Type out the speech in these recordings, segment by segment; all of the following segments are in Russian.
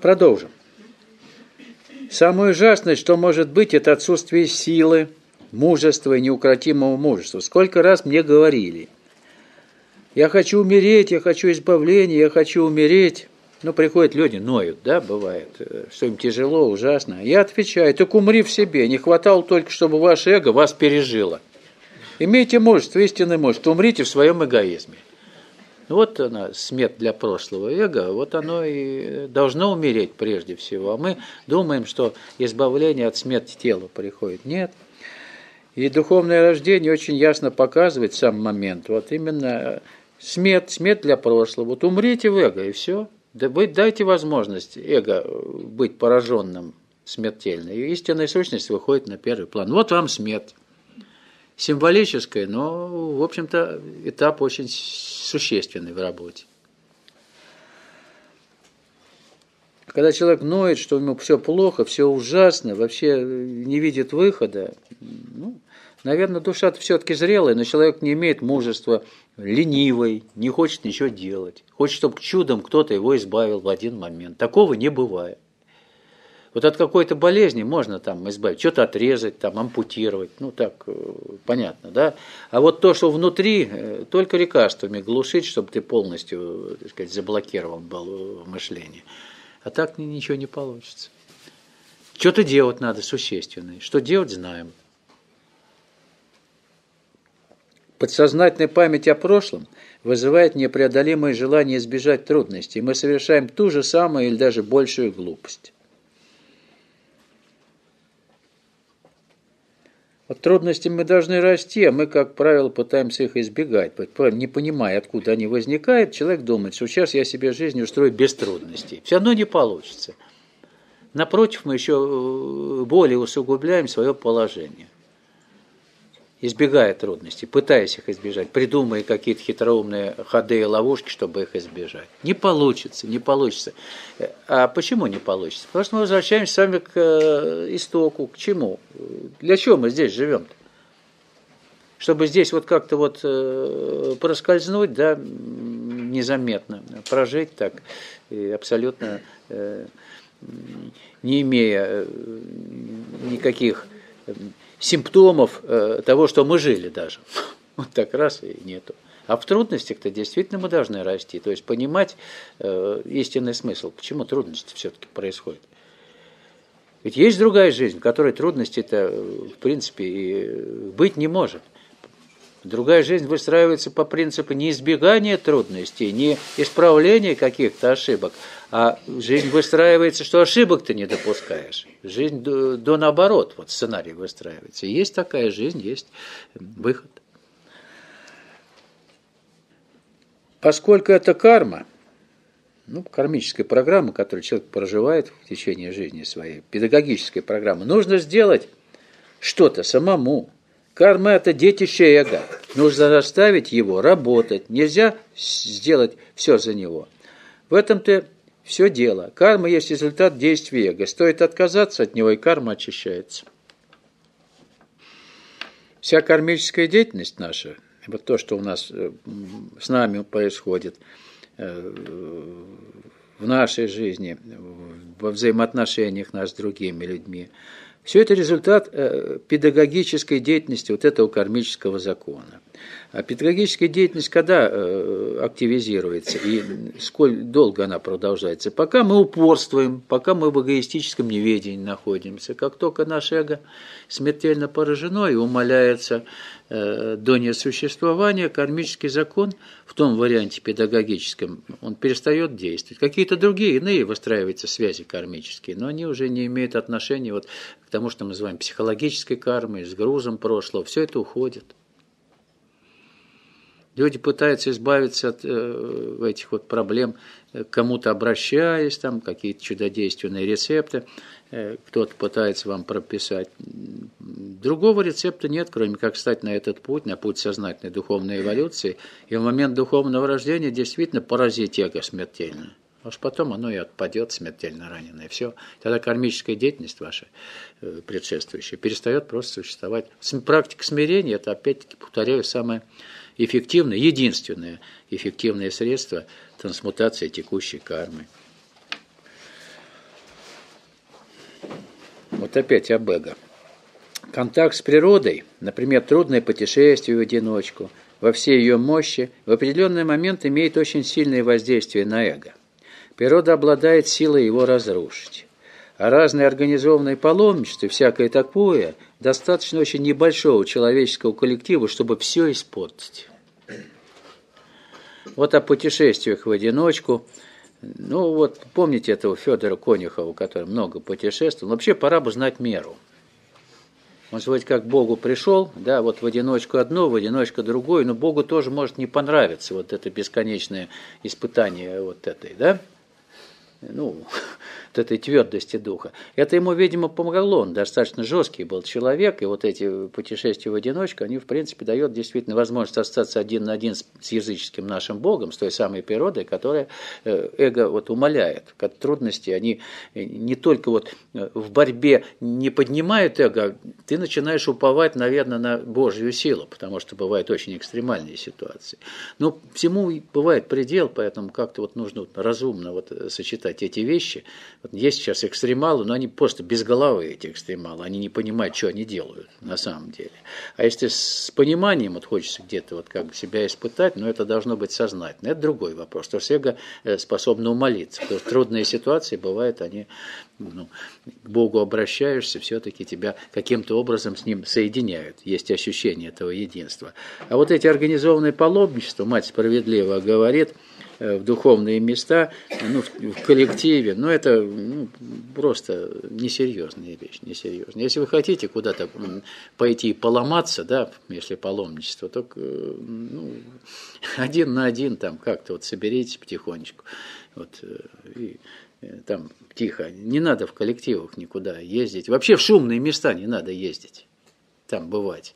Продолжим. Самое ужасное, что может быть, это отсутствие силы, мужества и неукротимого мужества. Сколько раз мне говорили, я хочу умереть, я хочу избавления, я хочу умереть. Ну, приходят люди, ноют, да, бывает, э, что им тяжело, ужасно. Я отвечаю, так умри в себе, не хватало только, чтобы ваше эго вас пережило. Имейте мужество, истинное мужество, умрите в своем эгоизме. Вот она, смерть для прошлого эго, вот оно и должно умереть прежде всего. А мы думаем, что избавление от смерти тела приходит. Нет. И духовное рождение очень ясно показывает сам момент. Вот именно э, смерть, смерть для прошлого. Вот умрите в эго, и все. дайте возможность эго э, быть пораженным смертельно. И истинная сущность выходит на первый план. Вот вам смерть символическое, но, в общем-то, этап очень существенный в работе. Когда человек ноет, что ему все плохо, все ужасно, вообще не видит выхода, ну, наверное, душа все-таки зрелая, но человек не имеет мужества, ленивый, не хочет ничего делать, хочет, чтобы чудом кто-то его избавил в один момент. Такого не бывает. Вот от какой-то болезни можно там избавить, что-то отрезать, там, ампутировать, ну так, э, понятно, да. А вот то, что внутри, э, только лекарствами глушить, чтобы ты полностью, э, так сказать, заблокирован был в мышлении. А так ничего не получится. Что-то делать надо существенное. Что делать, знаем. Подсознательная память о прошлом вызывает непреодолимое желание избежать трудностей, мы совершаем ту же самую или даже большую глупость. От трудностей мы должны расти, а мы, как правило, пытаемся их избегать. Не понимая, откуда они возникают, человек думает, что сейчас я себе жизнь устрою без трудностей. Все равно не получится. Напротив, мы еще э, более усугубляем свое положение избегая трудностей, пытаясь их избежать, придумывая какие-то хитроумные ходы и ловушки, чтобы их избежать. Не получится, не получится. Э, а почему не получится? Потому что мы возвращаемся с вами к э, истоку, к чему? Для чего мы здесь живем-то? Чтобы здесь вот как-то вот э, проскользнуть, да, незаметно, прожить так, абсолютно не имея никаких симптомов э, того, что мы жили даже. Вот так раз и нету. А в трудностях-то действительно мы должны расти, то есть понимать э, истинный смысл, почему трудности все-таки происходят. Ведь есть другая жизнь, в которой трудности-то, э, в принципе, и быть не может. Другая жизнь выстраивается по принципу не избегания трудностей, не исправления каких-то ошибок, а жизнь выстраивается, что ошибок ты не допускаешь. Жизнь до, до наоборот, вот сценарий выстраивается. Есть такая жизнь, есть выход. Поскольку это карма, ну, кармическая программа, которую человек проживает в течение жизни своей, педагогическая программа, нужно сделать что-то самому. Карма – это детище эго. Нужно заставить его работать. Нельзя сделать все за него. В этом-то все дело. Карма есть результат действия эго. Стоит отказаться от него, и карма очищается. Вся кармическая деятельность наша, вот то, что у нас э, с нами происходит э, в нашей жизни, во взаимоотношениях нас с другими людьми, все это результат э, педагогической деятельности вот этого кармического закона. А педагогическая деятельность когда э, активизируется и сколь долго она продолжается? Пока мы упорствуем, пока мы в эгоистическом неведении находимся. Как только наше эго смертельно поражено и умаляется э, до несуществования, кармический закон в том варианте педагогическом, он перестает действовать. Какие-то другие, иные выстраиваются связи кармические, но они уже не имеют отношения вот к тому, что мы называем психологической кармой, с грузом прошлого. Все это уходит. Люди пытаются избавиться от э, этих вот проблем, э, кому-то обращаясь, там какие-то чудодейственные рецепты, э, кто-то пытается вам прописать. Другого рецепта нет, кроме как стать на этот путь, на путь сознательной духовной эволюции, и в момент духовного рождения действительно поразить эго смертельно. Может, потом оно и отпадет смертельно раненое. Все. Тогда кармическая деятельность ваша э, предшествующая перестает просто существовать. Практика смирения – это, опять-таки, повторяю, самое эффективное, единственное эффективное средство трансмутации текущей кармы. Вот опять об Эго. Контакт с природой, например, трудное путешествие в одиночку, во всей ее мощи, в определенный момент имеет очень сильное воздействие на эго. Природа обладает силой его разрушить. Разные организованные паломничества, всякое такое, достаточно очень небольшого человеческого коллектива, чтобы все испортить. Вот о путешествиях в одиночку. Ну вот, помните этого Федора Конюхова, который много путешествовал. вообще пора бы знать меру. Он же вроде как Богу пришел, да, вот в одиночку одно, в одиночку другое, но Богу тоже может не понравиться вот это бесконечное испытание вот этой, да? Ну, вот этой твердости духа. Это ему, видимо, помогло. Он достаточно жесткий был человек, и вот эти путешествия в одиночку, они, в принципе, дают действительно возможность остаться один на один с, языческим нашим Богом, с той самой природой, которая э, эго вот умоляет. Как трудности, они э, не только вот э, в борьбе не поднимают эго, а ты начинаешь уповать, наверное, на Божью силу, потому что бывают очень экстремальные ситуации. Но ну, всему бывает предел, поэтому как-то вот нужно разумно вот сочетать эти вещи, вот есть сейчас экстремалы, но они просто безголовые эти экстремалы, они не понимают, что они делают на самом деле. А если с пониманием вот хочется где-то вот как бы себя испытать, но ну, это должно быть сознательно. Это другой вопрос, что эго э, способно умолиться, потому что трудные ситуации бывают, они ну, к Богу обращаешься, все-таки тебя каким-то образом с Ним соединяют. Есть ощущение этого единства. А вот эти организованные паломничества, мать справедливо говорит – Э, в духовные места ну, в, коллективе. Ну, это ну, просто несерьезная вещь, несерьезная. Если вы хотите куда-то пойти и поломаться, да, если паломничество, то э, ну, один на один там как-то вот соберитесь потихонечку. Вот, э, и там тихо. Не надо в коллективах никуда ездить. Вообще в шумные места не надо ездить, там бывать.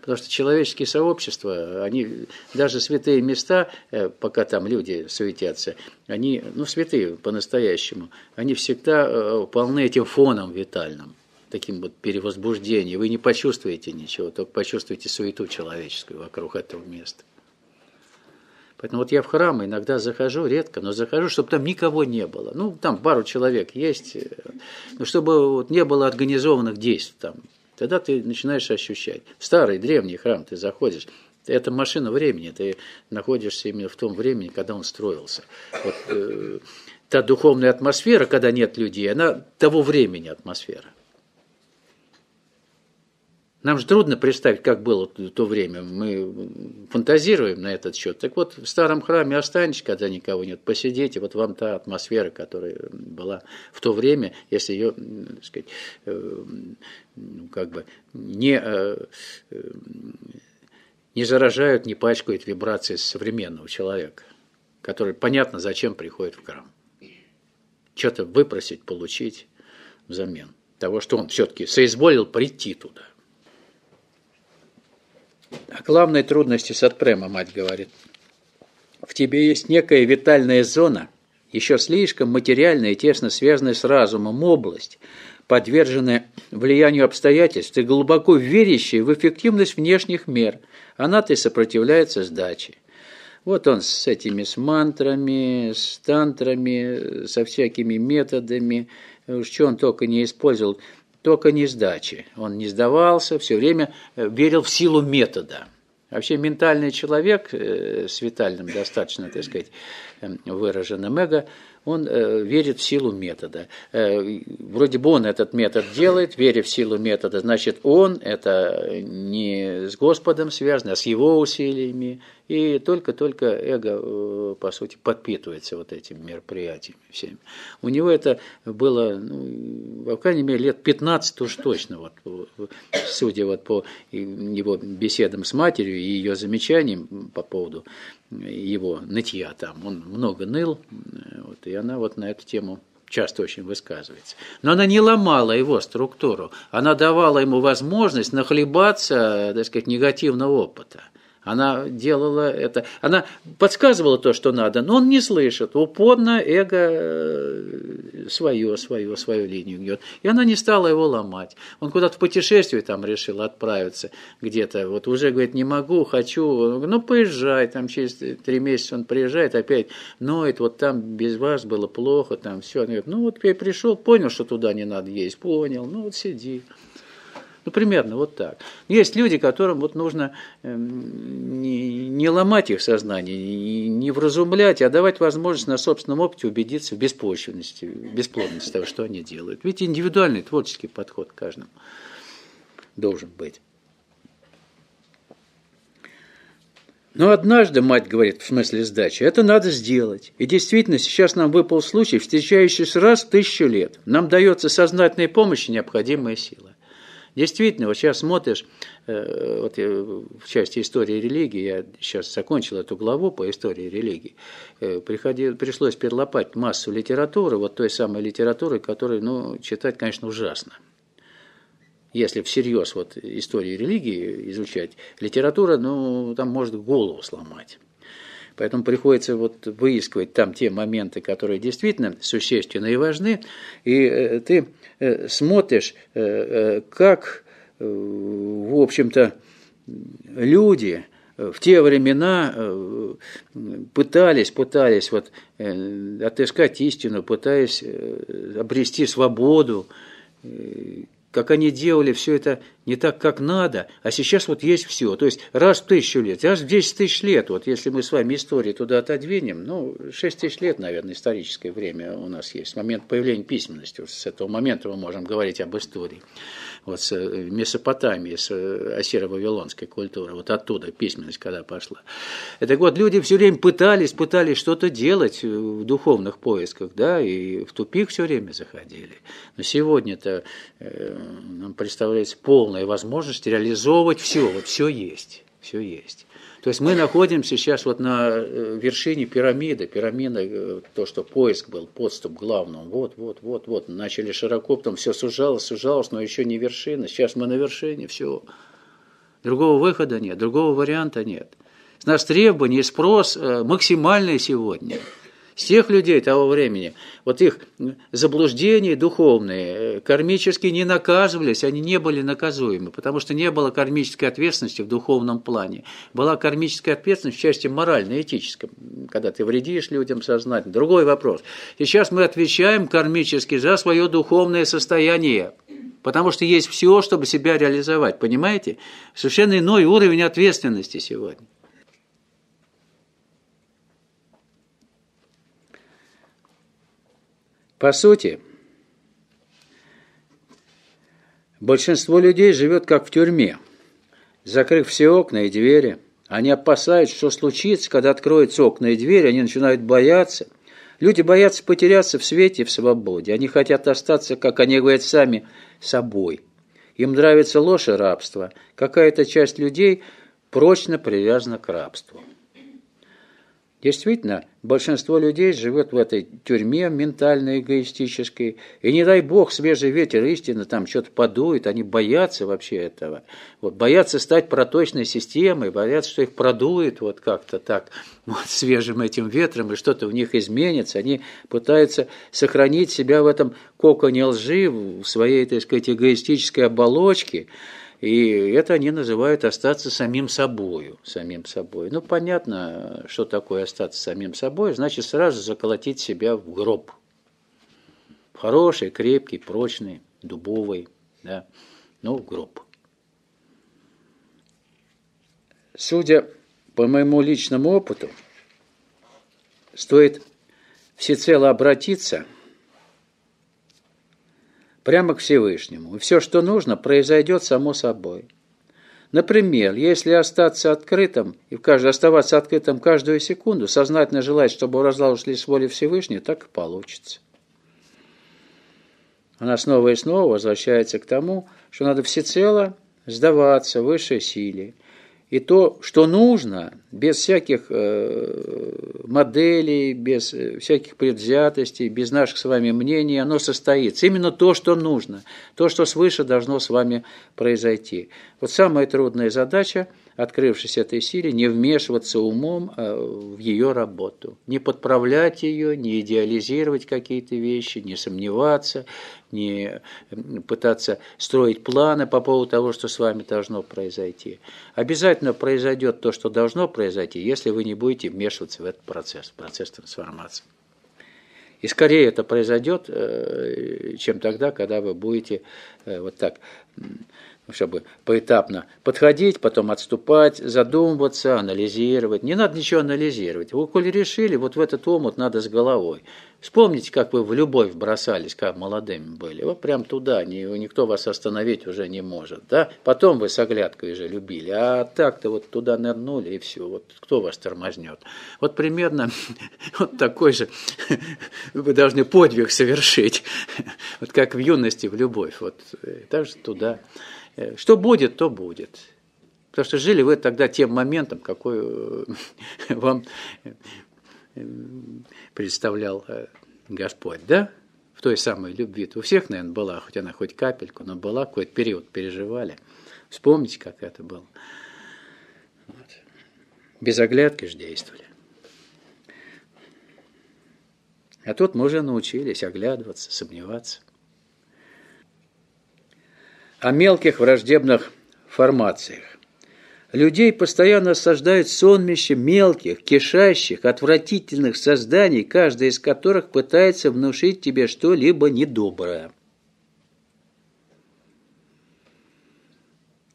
Потому что человеческие сообщества, они, даже святые места, э, пока там люди суетятся, они, ну, святые по-настоящему, они всегда э, полны этим фоном витальным таким вот перевозбуждением. Вы не почувствуете ничего, только почувствуете суету человеческую вокруг этого места. Поэтому вот я в храм иногда захожу, редко, но захожу, чтобы там никого не было. Ну, там пару человек есть, э, но чтобы вот не было организованных действий там. Тогда ты начинаешь ощущать. В старый древний храм ты заходишь, это машина времени, ты находишься именно в том времени, когда он строился. Вот, э, та духовная атмосфера, когда нет людей, она того времени атмосфера. Нам же трудно представить, как было в то время. Мы фантазируем на этот счет. Так вот, в старом храме останетесь, когда никого нет, посидите. Вот вам та атмосфера, которая была в то время, если ее, так сказать, э, ну, как бы не, э, э, не заражают, не пачкают вибрации современного человека, который понятно, зачем приходит в храм. Что-то выпросить, получить взамен того, что он все-таки соизволил прийти туда. О главной трудности Сатпрема, мать говорит. В тебе есть некая витальная зона, еще слишком материальная и тесно связанная с разумом область, подверженная влиянию обстоятельств и глубоко верящая в эффективность внешних мер. Она-то и сопротивляется сдаче. Вот он с этими, с мантрами, с тантрами, со всякими методами, уж что он только не использовал – только не сдачи. Он не сдавался, все время э, верил в силу метода. Вообще ментальный человек э, с витальным достаточно, так сказать, эм, выраженным эго, он э, верит в силу метода. Э, вроде бы он этот метод делает, веря в силу метода, значит, он это не с Господом связано, а с его усилиями, и только-только эго, э, по сути, подпитывается вот этими мероприятиями всеми. У него это было, ну, во крайней мере, лет 15 уж точно, вот, э, судя вот по его беседам с матерью и ее замечаниям по поводу его нытья там. Он много ныл, э, вот, и она вот на эту тему часто очень высказывается. Но она не ломала его структуру, она давала ему возможность нахлебаться, э, так сказать, негативного опыта. Она делала это, она подсказывала то, что надо, но он не слышит. Упорно эго э, свое, свое, свою линию гнет. И она не стала его ломать. Он куда-то в путешествие там решил отправиться где-то. Вот уже говорит, не могу, хочу. Ну, поезжай. Там через три месяца он приезжает, опять ноет. Вот там без вас было плохо, там все. Он говорит, ну вот я пришел, понял, что туда не надо есть. Понял, ну вот сиди. Ну, примерно вот так. Есть люди, которым вот нужно эм, не, не ломать их сознание, не вразумлять, а давать возможность на собственном опыте убедиться в беспочвенности, бесплодности того, что они делают. Ведь индивидуальный творческий подход к каждому должен быть. Но однажды, мать говорит, в смысле сдачи, это надо сделать. И действительно, сейчас нам выпал случай, встречающийся раз в тысячу лет. Нам дается сознательной помощи необходимая сила. Действительно, вот сейчас смотришь, э, вот в части истории религии, я сейчас закончил эту главу по истории религии, э, приходил, пришлось перелопать массу литературы, вот той самой литературы, которую, ну, читать, конечно, ужасно если всерьез вот историю религии изучать, литература, ну, там может голову сломать. Поэтому приходится вот выискивать там те моменты, которые действительно существенно и важны, и э, ты Э, смотришь, э, э, как, в общем-то, люди в те времена пытались, пытались вот отыскать истину, пытаясь обрести свободу, как они делали все это не так, как надо, а сейчас вот есть все. То есть раз в тысячу лет, раз в 10 тысяч лет, вот если мы с вами истории туда отодвинем, ну, шесть тысяч лет, наверное, историческое время у нас есть, момент появления письменности, вот с этого момента мы можем говорить об истории вот с э, Месопотамии, с ассиро-вавилонской э, культуры, вот оттуда письменность когда пошла. Это вот люди все время пытались, пытались что-то делать э, в духовных поисках, да, и в тупик все время заходили. Но сегодня-то э, нам представляется полная возможность реализовывать все, вот все есть все есть. То есть мы находимся сейчас вот на э, вершине пирамиды, пирамида, э, то, что поиск был, подступ к главному, вот, вот, вот, вот, начали широко, потом все сужалось, сужалось, но еще не вершина, сейчас мы на вершине, все. Другого выхода нет, другого варианта нет. Наш требование и спрос э, максимальный сегодня – всех людей того времени, вот их заблуждения духовные, э, кармически не наказывались, они не были наказуемы, потому что не было кармической ответственности в духовном плане. Была кармическая ответственность в части морально этическом, когда ты вредишь людям сознательно. Другой вопрос. Сейчас мы отвечаем кармически за свое духовное состояние, потому что есть все, чтобы себя реализовать, понимаете? Совершенно иной уровень ответственности сегодня. По сути, большинство людей живет как в тюрьме. Закрыв все окна и двери, они опасаются, что случится, когда откроются окна и двери, они начинают бояться. Люди боятся потеряться в свете и в свободе. Они хотят остаться, как они говорят сами, собой. Им нравится ложь и рабство. Какая-то часть людей прочно привязана к рабству. Действительно, большинство людей живет в этой тюрьме ментально-эгоистической, и не дай бог свежий ветер истины там что-то подует, они боятся вообще этого. Вот, боятся стать проточной системой, боятся, что их продует вот как-то так вот, свежим этим ветром, и что-то в них изменится. Они пытаются сохранить себя в этом коконе лжи, в своей, так сказать, эгоистической оболочке, и это они называют остаться самим собою, самим собой. Ну, понятно, что такое остаться самим собой, значит, сразу заколотить себя в гроб. Хороший, крепкий, прочный, дубовый, да, ну, гроб. Судя по моему личному опыту, стоит всецело обратиться – прямо к Всевышнему, и все, что нужно, произойдет само собой. Например, если остаться открытым и в оставаться открытым каждую секунду, сознательно желать, чтобы разлад ушли с воли Всевышнего, так и получится. Она снова и снова возвращается к тому, что надо всецело сдаваться высшей силе – и то, что нужно, без всяких э, моделей, без э, всяких предвзятостей, без наших с вами мнений, оно состоится. Именно то, что нужно, то, что свыше должно с вами произойти. Вот самая трудная задача – открывшись этой силе, не вмешиваться умом а, в ее работу, не подправлять ее, не идеализировать какие-то вещи, не сомневаться, не пытаться строить планы по поводу того, что с вами должно произойти. Обязательно произойдет то, что должно произойти, если вы не будете вмешиваться в этот процесс, в процесс трансформации. И скорее это произойдет, э, чем тогда, когда вы будете э, вот так ну, чтобы поэтапно подходить, потом отступать, задумываться, анализировать. Не надо ничего анализировать. Вы, коли решили, вот в этот омут надо с головой. Вспомните, как вы в любовь бросались, как молодыми были. Вот прям туда, никто вас остановить уже не может. Да? Потом вы с оглядкой же любили, а так-то вот туда нырнули и все. Вот кто вас тормознет? Вот примерно вот такой же вы должны подвиг совершить. Вот как в юности, в любовь. Вот так э, же туда. Э, что будет, то будет. Потому что жили вы тогда тем моментом, какой э, вам э, представлял Господь, да? В той самой любви. -то. У всех, наверное, была, хоть она хоть капельку, но была, какой-то период переживали. Вспомните, как это было. Вот. Без оглядки же действовали. А тут мы уже научились оглядываться, сомневаться о мелких враждебных формациях. Людей постоянно осаждают сонмище мелких, кишащих, отвратительных созданий, каждая из которых пытается внушить тебе что-либо недоброе.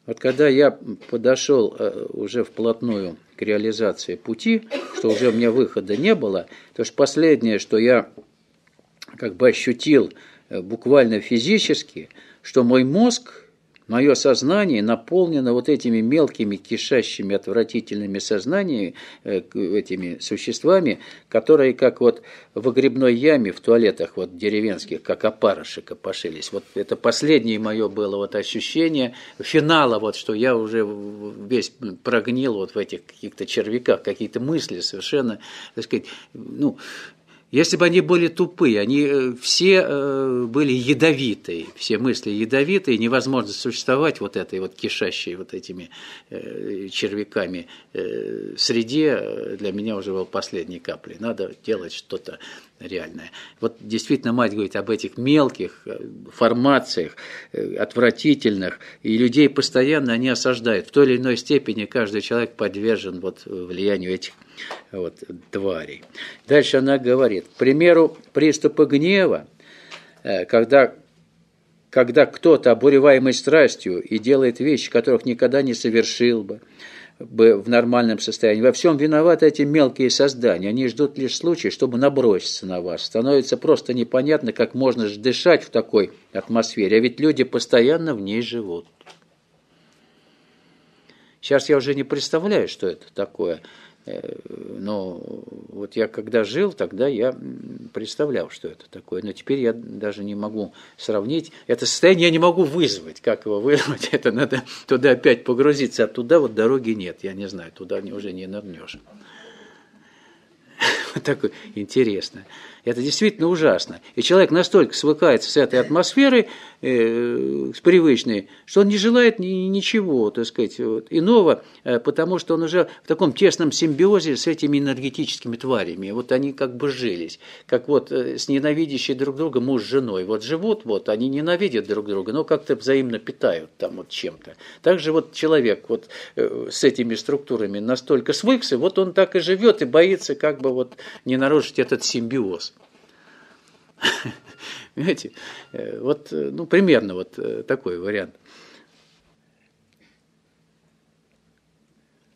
Вот когда я подошел э, уже вплотную к реализации пути, что уже у меня выхода не было, то что последнее, что я как бы ощутил э, буквально физически – что мой мозг, мое сознание наполнено вот этими мелкими, кишащими, отвратительными сознаниями, э, этими существами, которые как вот в грибной яме в туалетах вот деревенских, как опарыши копошились. Вот это последнее мое было вот ощущение финала, вот что я уже весь прогнил вот в этих каких-то червяках, какие-то мысли совершенно, так сказать, ну, если бы они были тупые, они э, все э, были ядовитые, все мысли ядовитые, невозможно существовать вот этой вот кишащей вот этими э, червяками среде, для меня уже был последней каплей. Надо делать что-то реальное. Вот действительно мать говорит об этих мелких формациях, отвратительных, и людей постоянно они осаждают. В той или иной степени каждый человек подвержен вот влиянию этих вот, тварей. Дальше она говорит, к примеру, приступы гнева, э, когда, когда кто-то, обуреваемый страстью, и делает вещи, которых никогда не совершил бы, бы в нормальном состоянии. Во всем виноваты эти мелкие создания. Они ждут лишь случая, чтобы наброситься на вас. Становится просто непонятно, как можно дышать в такой атмосфере. А ведь люди постоянно в ней живут. Сейчас я уже не представляю, что это такое. Э, но вот я когда жил, тогда я представлял, что это такое. Но теперь я даже не могу сравнить. Это состояние я не могу вызвать. Как его вызвать? Это надо туда опять погрузиться. А туда вот дороги нет. Я не знаю, туда уже не нырнешь. Вот такое интересно. Это действительно ужасно. И человек настолько свыкается с этой атмосферой, э, с привычной, что он не желает ничего, так сказать, вот, иного, э, потому что он уже в таком тесном симбиозе с этими энергетическими тварями. Вот они как бы жились, как вот э, с ненавидящей друг друга муж с женой. Вот живут, вот они ненавидят друг друга, но как-то взаимно питают там вот чем-то. Также вот человек вот э, с этими структурами настолько свыкся, вот он так и живет и боится как бы вот не нарушить этот симбиоз. Yeah. Понимаете? Э, вот, э, ну, примерно вот э, такой вариант.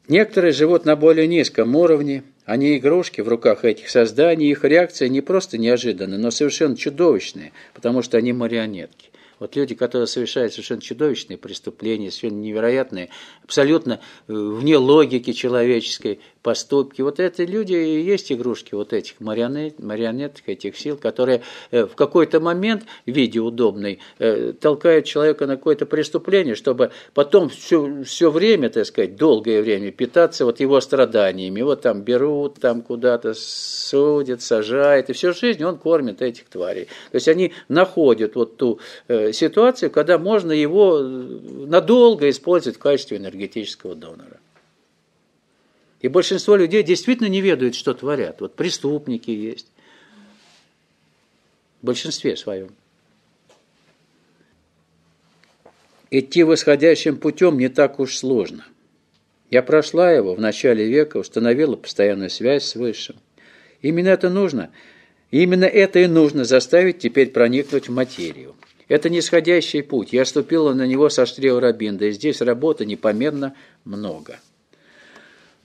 Некоторые живут на более низком уровне, они игрушки в руках этих созданий, их реакция не просто неожиданная, но совершенно чудовищная, потому что они марионетки. Вот люди, которые совершают совершенно чудовищные преступления, совершенно невероятные, абсолютно э, вне логики человеческой поступки, вот эти люди и есть игрушки вот этих марионеток, этих сил, которые э, в какой-то момент, в виде удобной, э, толкают человека на какое-то преступление, чтобы потом все, все время, так сказать, долгое время питаться вот его страданиями. Его там берут, там куда-то судят, сажают, и всю жизнь он кормит этих тварей. То есть они находят вот ту Э, ситуацию, когда можно его э, надолго использовать в качестве энергетического донора. И большинство людей действительно не ведают, что творят. Вот преступники есть. В большинстве своем. Идти восходящим путем не так уж сложно. Я прошла его в начале века, установила постоянную связь с Высшим. Именно это нужно. Именно это и нужно заставить теперь проникнуть в материю. Это нисходящий путь. Я ступила на него со стрел Рабинда, и здесь работы непомерно много.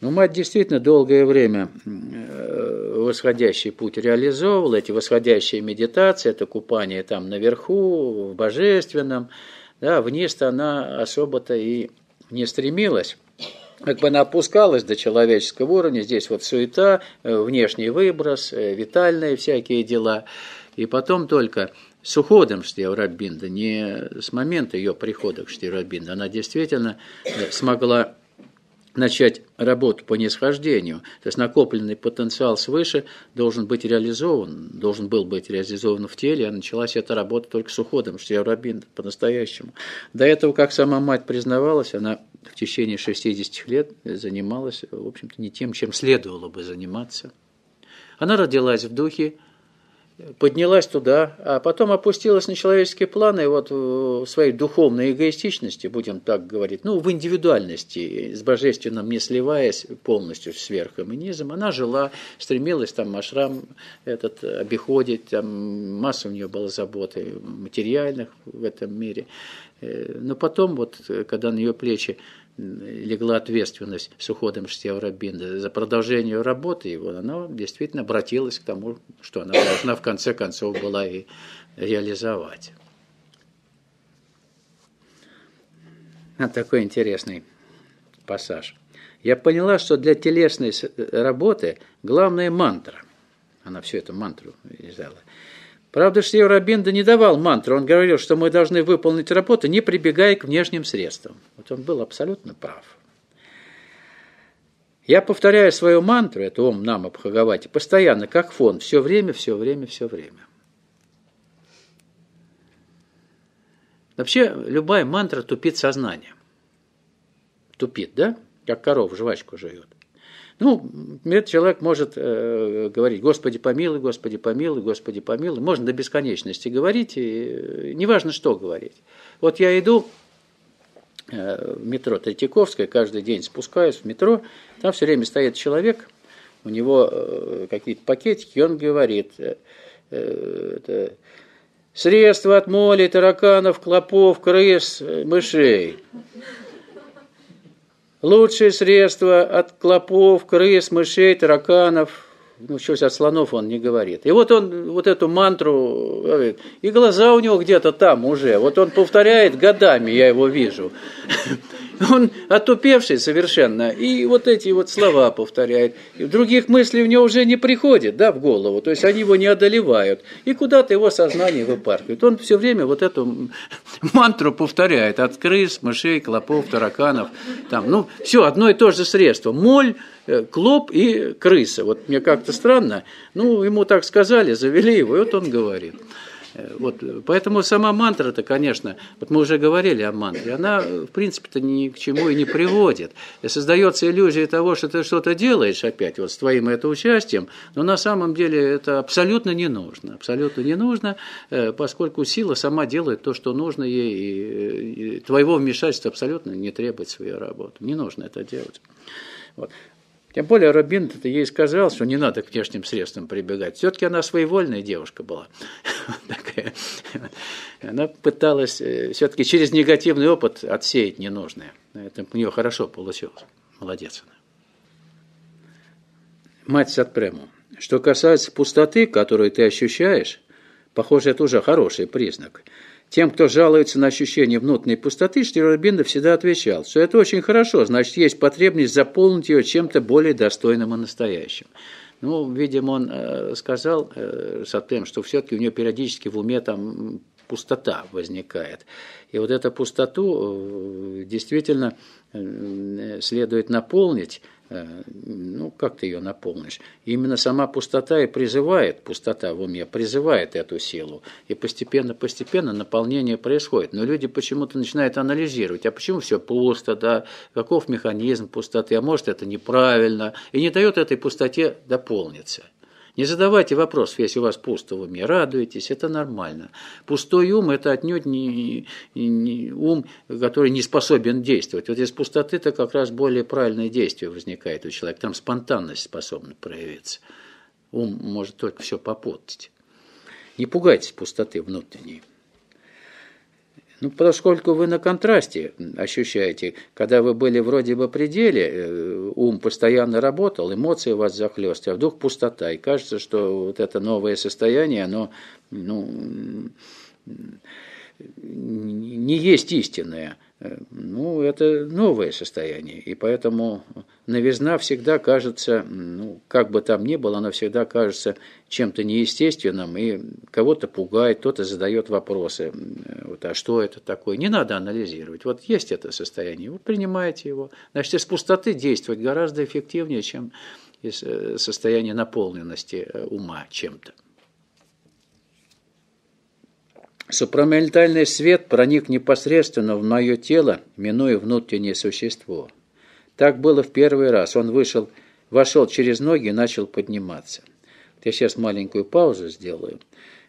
Но мать действительно долгое время э, восходящий путь реализовывала. Эти восходящие медитации, это купание там наверху, в божественном. Да, вниз-то она особо-то и не стремилась. Как бы она опускалась до человеческого уровня, здесь вот суета, э, внешний выброс, э, витальные всякие дела. И потом только с уходом Штирабинда, не с момента ее прихода к Штирабинду. Она действительно э, смогла начать работу по нисхождению. То есть накопленный потенциал свыше должен быть реализован, должен был быть реализован в теле, а началась эта работа только с уходом Шриарабинда по-настоящему. До этого, как сама мать признавалась, она в течение 60 лет занималась, в общем-то, не тем, чем следовало бы заниматься. Она родилась в духе поднялась туда, а потом опустилась на человеческие планы, вот э, в своей духовной эгоистичности, будем так говорить, ну, в индивидуальности, с божественным не сливаясь полностью с верхоминизм, она жила, стремилась там ашрам этот обиходить, там масса у нее была заботы материальных в этом мире. Э, но потом, вот, э, когда на ее плечи легла ответственность с уходом бинда за продолжение работы его, она действительно обратилась к тому, что она должна в конце концов была и реализовать. Вот такой интересный пассаж. Я поняла, что для телесной работы главная мантра. Она всю эту мантру издала. Правда, Шри Рабинда не давал мантру. Он говорил, что мы должны выполнить работу, не прибегая к внешним средствам. Вот он был абсолютно прав. Я повторяю свою мантру, это Ом Нам Абхагавати, постоянно, как фон, все время, все время, все время. Вообще, любая мантра тупит сознание. Тупит, да? Как коров жвачку жует. Ну, этот человек может э, говорить «Господи помилуй, Господи помилуй, Господи помилуй». Можно до бесконечности говорить, и, э, неважно, что говорить. Вот я иду э, в метро Третьяковское, каждый день спускаюсь в метро, там все время стоит человек, у него э, какие-то пакетики, и он говорит э, «Средства от моли, тараканов, клопов, крыс, мышей». Лучшее средство от клопов, крыс, мышей, тараканов, ну, что от слонов он не говорит. И вот он вот эту мантру, э, и глаза у него где-то там уже. Вот он повторяет годами, я его вижу. Он отупевший совершенно, и вот эти вот слова повторяет. И других мыслей у него уже не приходит, да, в голову, то есть они его не одолевают. И куда-то его сознание выпаркивает. Он все время вот эту мантру повторяет от крыс, мышей, клопов, тараканов. Там, ну, все одно и то же средство. Моль, э, клоп и крыса. Вот мне как-то странно. Ну, ему так сказали, завели его, и вот он говорит. Э, вот, э, поэтому сама мантра-то, конечно, вот мы уже говорили о мантре, она, э, в принципе-то, ни к чему и не приводит. Создается иллюзия того, что ты что-то делаешь опять, вот с твоим это участием, но на самом деле это абсолютно не нужно. Абсолютно не нужно, поскольку сила сама делает то, что нужно ей, и твоего вмешательства абсолютно не требует свою работу. Не нужно это делать. Вот. Тем более Робин -то ей сказал, что не надо к внешним средствам прибегать. Все-таки она своевольная девушка была. Она пыталась э, все-таки через негативный опыт отсеять ненужное. Это у нее хорошо получилось. Молодец она. Мать Сатпрему. Что касается пустоты, которую ты ощущаешь, похоже, это уже хороший признак – тем, кто жалуется на ощущение внутренней пустоты, Штирлбинда всегда отвечал, что это очень хорошо, значит, есть потребность заполнить ее чем-то более достойным и настоящим. Ну, видимо, он э, сказал э, Сатем, что все-таки у него периодически в уме там пустота возникает. И вот эту пустоту э, действительно э, следует наполнить Э, ну, как ты ее наполнишь? Именно сама пустота и призывает, пустота в уме призывает эту силу. И постепенно-постепенно наполнение происходит. Но люди почему-то начинают анализировать, а почему все пусто, да, каков механизм пустоты, а может это неправильно, и не дает этой пустоте дополниться. Не задавайте вопрос, если у вас пусто в уме. Радуйтесь, это нормально. Пустой ум – это отнюдь не, не ум, который не способен действовать. Вот из пустоты это как раз более правильное действие возникает у человека. Там спонтанность способна проявиться. Ум может только все попортить. Не пугайтесь пустоты внутренней. Ну, поскольку вы на контрасте ощущаете, когда вы были вроде бы пределе, э, ум постоянно работал, эмоции вас захлёст, а вдруг пустота, и кажется, что вот это новое состояние, оно, ну, не есть истинное ну, это новое состояние, и поэтому новизна всегда кажется, ну, как бы там ни было, она всегда кажется чем-то неестественным, и кого-то пугает, кто-то задает вопросы, вот, а что это такое? Не надо анализировать, вот есть это состояние, вы принимаете его. Значит, из пустоты действовать гораздо эффективнее, чем из э, состояния наполненности э, ума чем-то. Супраментальный свет проник непосредственно в мое тело, минуя внутреннее существо. Так было в первый раз. Он вышел, вошел через ноги и начал подниматься. я сейчас маленькую паузу сделаю.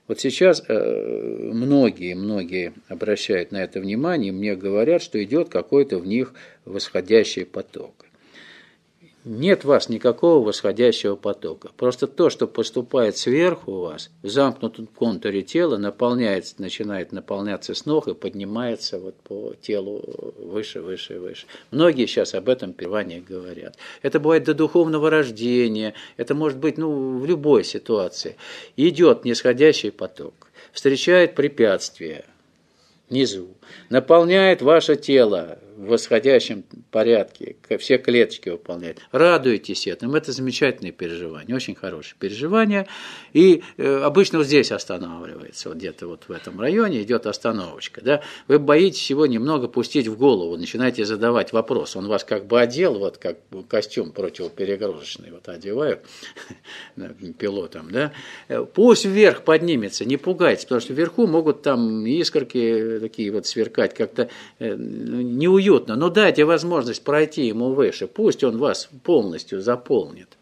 Вот сейчас многие-многие э, обращают на это внимание, и мне говорят, что идет какой-то в них восходящий поток. Нет в вас никакого восходящего потока. Просто то, что поступает сверху у вас, в замкнутом контуре тела, наполняется, начинает наполняться с ног и поднимается вот по телу выше, выше, выше. Многие сейчас об этом перевании говорят. Это бывает до духовного рождения, это может быть ну, в любой ситуации. Идет нисходящий поток, встречает препятствие внизу, наполняет ваше тело, в восходящем порядке, все клеточки выполняют Радуйтесь этому, это замечательное переживание, очень хорошее переживание. И э, обычно вот здесь останавливается, вот где-то вот в этом районе идет остановочка. Да? Вы боитесь его немного пустить в голову, начинаете задавать вопрос. Он вас как бы одел, вот как костюм противоперегрузочный, вот одевают пилотом, да? Э, пусть вверх поднимется, не пугайтесь, потому что вверху могут там искорки такие вот сверкать, как-то э, ну, неуютно неуютно, но дайте возможность пройти ему выше, пусть он вас полностью заполнит.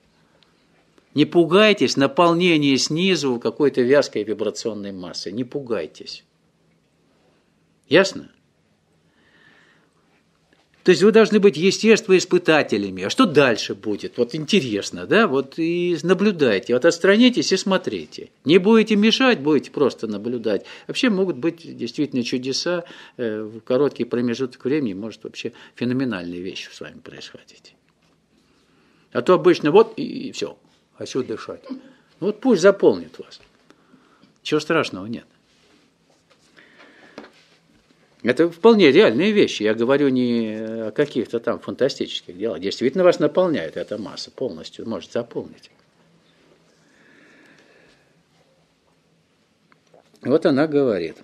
Не пугайтесь наполнения снизу какой-то вязкой вибрационной массы, не пугайтесь. Ясно? То есть вы должны быть естествоиспытателями. А что дальше будет? Вот интересно, да? Вот и наблюдайте. Вот отстранитесь и смотрите. Не будете мешать, будете просто наблюдать. Вообще могут быть действительно чудеса. Э, в короткий промежуток времени может вообще феноменальные вещи с вами происходить. А то обычно вот и, все. А Хочу дышать. Ну вот пусть заполнит вас. Чего страшного нет. Это вполне реальные вещи. Я говорю не о каких-то там фантастических делах. Действительно вас наполняет эта масса полностью, может заполнить. Вот она говорит.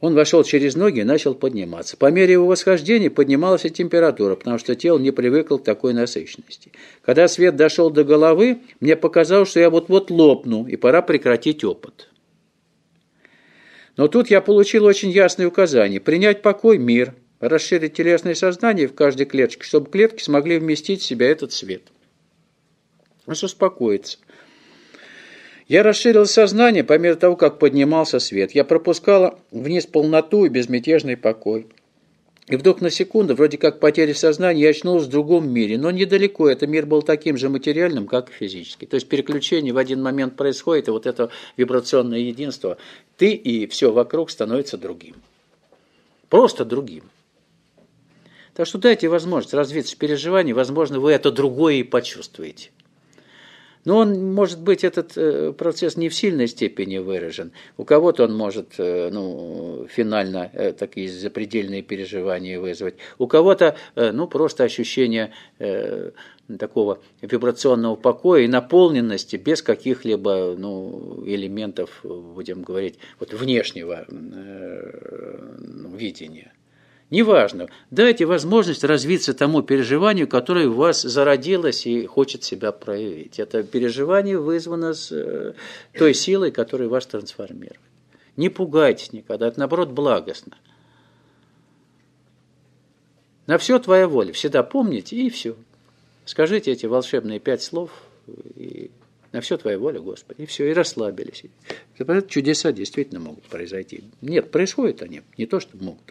Он вошел через ноги и начал подниматься. По мере его восхождения поднималась и температура, потому что тело не привыкло к такой насыщенности. Когда свет дошел до головы, мне показалось, что я вот-вот лопну, и пора прекратить опыт. Но тут я получил очень ясные указания. Принять покой – мир, расширить телесное сознание в каждой клетке, чтобы клетки смогли вместить в себя этот свет. Нас успокоиться. Я расширил сознание по мере того, как поднимался свет. Я пропускала вниз полноту и безмятежный покой. И вдруг на секунду, вроде как потеря сознания, я очнулся в другом мире, но недалеко. Этот мир был таким же материальным, как и физический. То есть переключение в один момент происходит, и вот это вибрационное единство. Ты и все вокруг становится другим. Просто другим. Так что дайте возможность развиться в переживании, возможно, вы это другое и почувствуете. Но он, может быть, этот э, процесс не в сильной степени выражен. У кого-то он может э, ну, финально э, такие запредельные переживания вызвать. У кого-то ну, просто ощущение такого вибрационного покоя и наполненности без каких-либо ну, элементов, будем говорить, вот внешнего ну, видения. Неважно, дайте возможность развиться тому переживанию, которое у вас зародилось и хочет себя проявить. Это переживание вызвано с э, той силой, которая вас трансформирует. Не пугайтесь никогда, это наоборот благостно. На все твоя воля. Всегда помните и все. Скажите эти волшебные пять слов и на все твоя воля, Господи. И все, и расслабились. Чудеса действительно могут произойти. Нет, происходят они, не то, что могут.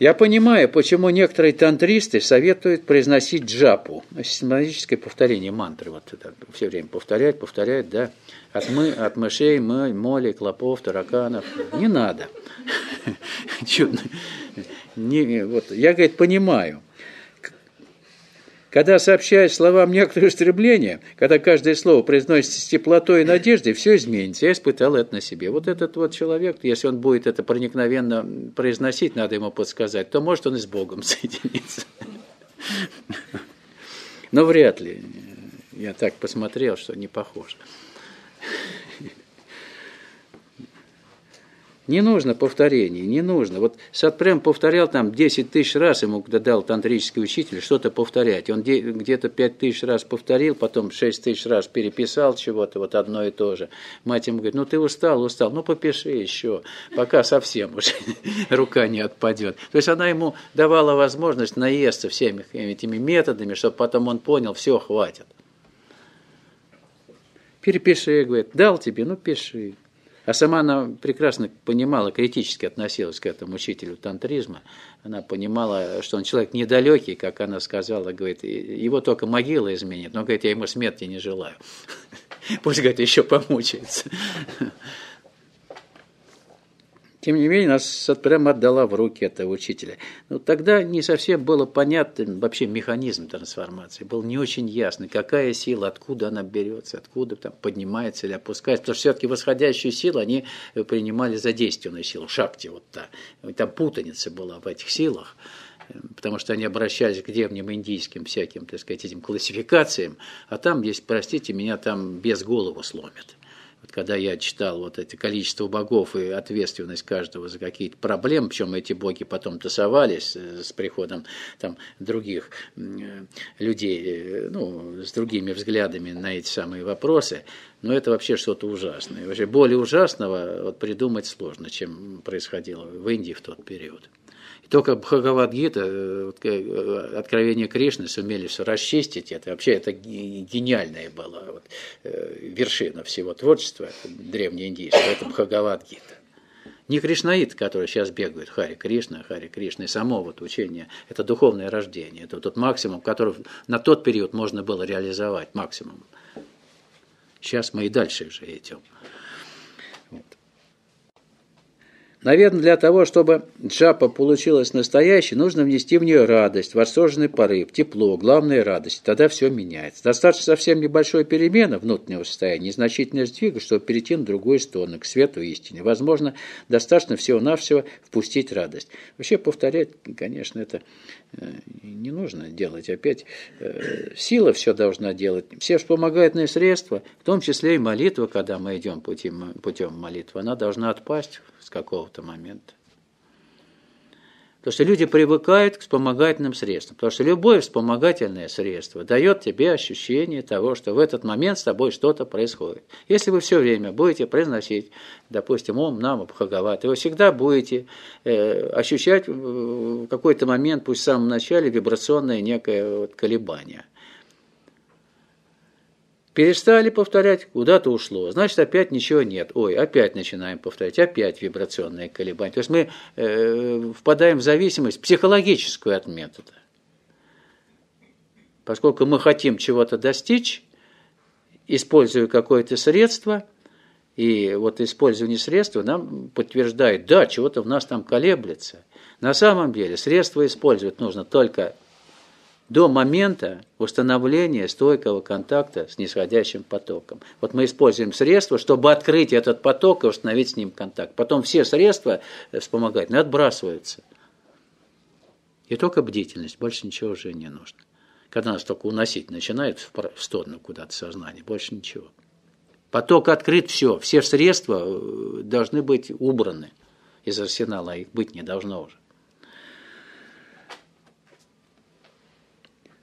Я понимаю, почему некоторые тантристы советуют произносить джапу, систематическое повторение мантры, вот это все время повторяют, повторяют, да, от, мы, от мышей, мы, молей, клопов, тараканов. Не надо. Чудно. Не, вот, я, говорит, понимаю. Когда сообщаешь словам некоторые устремление, когда каждое слово произносится с теплотой и надеждой, все изменится. Я испытал это на себе. Вот этот вот человек, если он будет это проникновенно произносить, надо ему подсказать, то может он и с Богом соединится. Но вряд ли. Я так посмотрел, что не похож. Не нужно повторений, не нужно. Вот Сатпрем повторял там 10 тысяч раз, ему дал тантрический учитель что-то повторять. Он где-то 5 тысяч раз повторил, потом 6 тысяч раз переписал чего-то, вот одно и то же. Мать ему говорит, ну ты устал, устал, ну попиши еще, пока совсем уже рука не отпадет. То есть она ему давала возможность наесться всеми этими методами, чтобы потом он понял, все, хватит. Перепиши, говорит, дал тебе, ну пиши. А сама она прекрасно понимала, критически относилась к этому учителю тантризма. Она понимала, что он человек недалекий, как она сказала, говорит, его только могила изменит, но, говорит, я ему смерти не желаю. Пусть, говорит, еще помучается. Тем не менее, нас прямо отдала в руки этого учителя. Но ну, тогда не совсем было понятен вообще механизм трансформации. Был не очень ясно, какая сила, откуда она берется, откуда там поднимается или опускается. Потому что все-таки восходящую силу они принимали за действенную силу, шакти вот та. Там путаница была в этих силах потому что они обращались к древним индийским всяким, так сказать, этим классификациям, а там есть, простите меня, там без голову сломят. Вот когда я читал вот это количество богов и ответственность каждого за какие-то проблемы, причем эти боги потом тасовались э, с приходом там других э, людей, э, ну, с другими взглядами на эти самые вопросы, но ну, это вообще что-то ужасное. Вообще более ужасного вот, придумать сложно, чем происходило в Индии в тот период. Только Бхагавадгита, э, э, Откровение Кришны сумели все расчистить это. Вообще это гениальная была вот, э, вершина всего творчества древнеиндийского, это Бхагавадгита. Не кришнаит, который сейчас бегают, Хари Кришна, Хари Кришна, и само вот учение, это духовное рождение, это тот максимум, который на тот период можно было реализовать, максимум. Сейчас мы и дальше уже идем. Наверное, для того, чтобы джапа получилась настоящей, нужно внести в нее радость, восторженный порыв, тепло, главное радость. Тогда все меняется. Достаточно совсем небольшой перемены внутреннего состояния, незначительный сдвиг, чтобы перейти на другую сторону, к свету истине. Возможно, достаточно всего-навсего впустить радость. Вообще, повторять, конечно, это Э, не нужно делать опять. Э, сила все должна делать. Все вспомогательные средства, в том числе и молитва, когда мы идем путем, путем молитвы, она должна отпасть с какого-то момента. То что люди привыкают к вспомогательным средствам. Потому что любое вспомогательное средство дает тебе ощущение того, что в этот момент с тобой что-то происходит. Если вы все время будете произносить, допустим, ом нам обхагават, вы всегда будете э, ощущать э, в какой-то момент, пусть в самом начале, вибрационное некое вот колебание – Перестали повторять, куда-то ушло. Значит, опять ничего нет. Ой, опять начинаем повторять, опять вибрационные колебания. То есть мы э, впадаем в зависимость психологическую от метода. Поскольку мы хотим чего-то достичь, используя какое-то средство, и вот использование средства нам подтверждает, да, чего-то в нас там колеблется. На самом деле средство использовать нужно только до момента установления стойкого контакта с нисходящим потоком. Вот мы используем средства, чтобы открыть этот поток и установить с ним контакт. Потом все средства э, вспомогательные отбрасываются. И только бдительность, больше ничего уже не нужно. Когда нас только уносить начинает в сторону куда-то сознание, больше ничего. Поток открыт, все, все средства э, должны быть убраны из арсенала, а их быть не должно уже.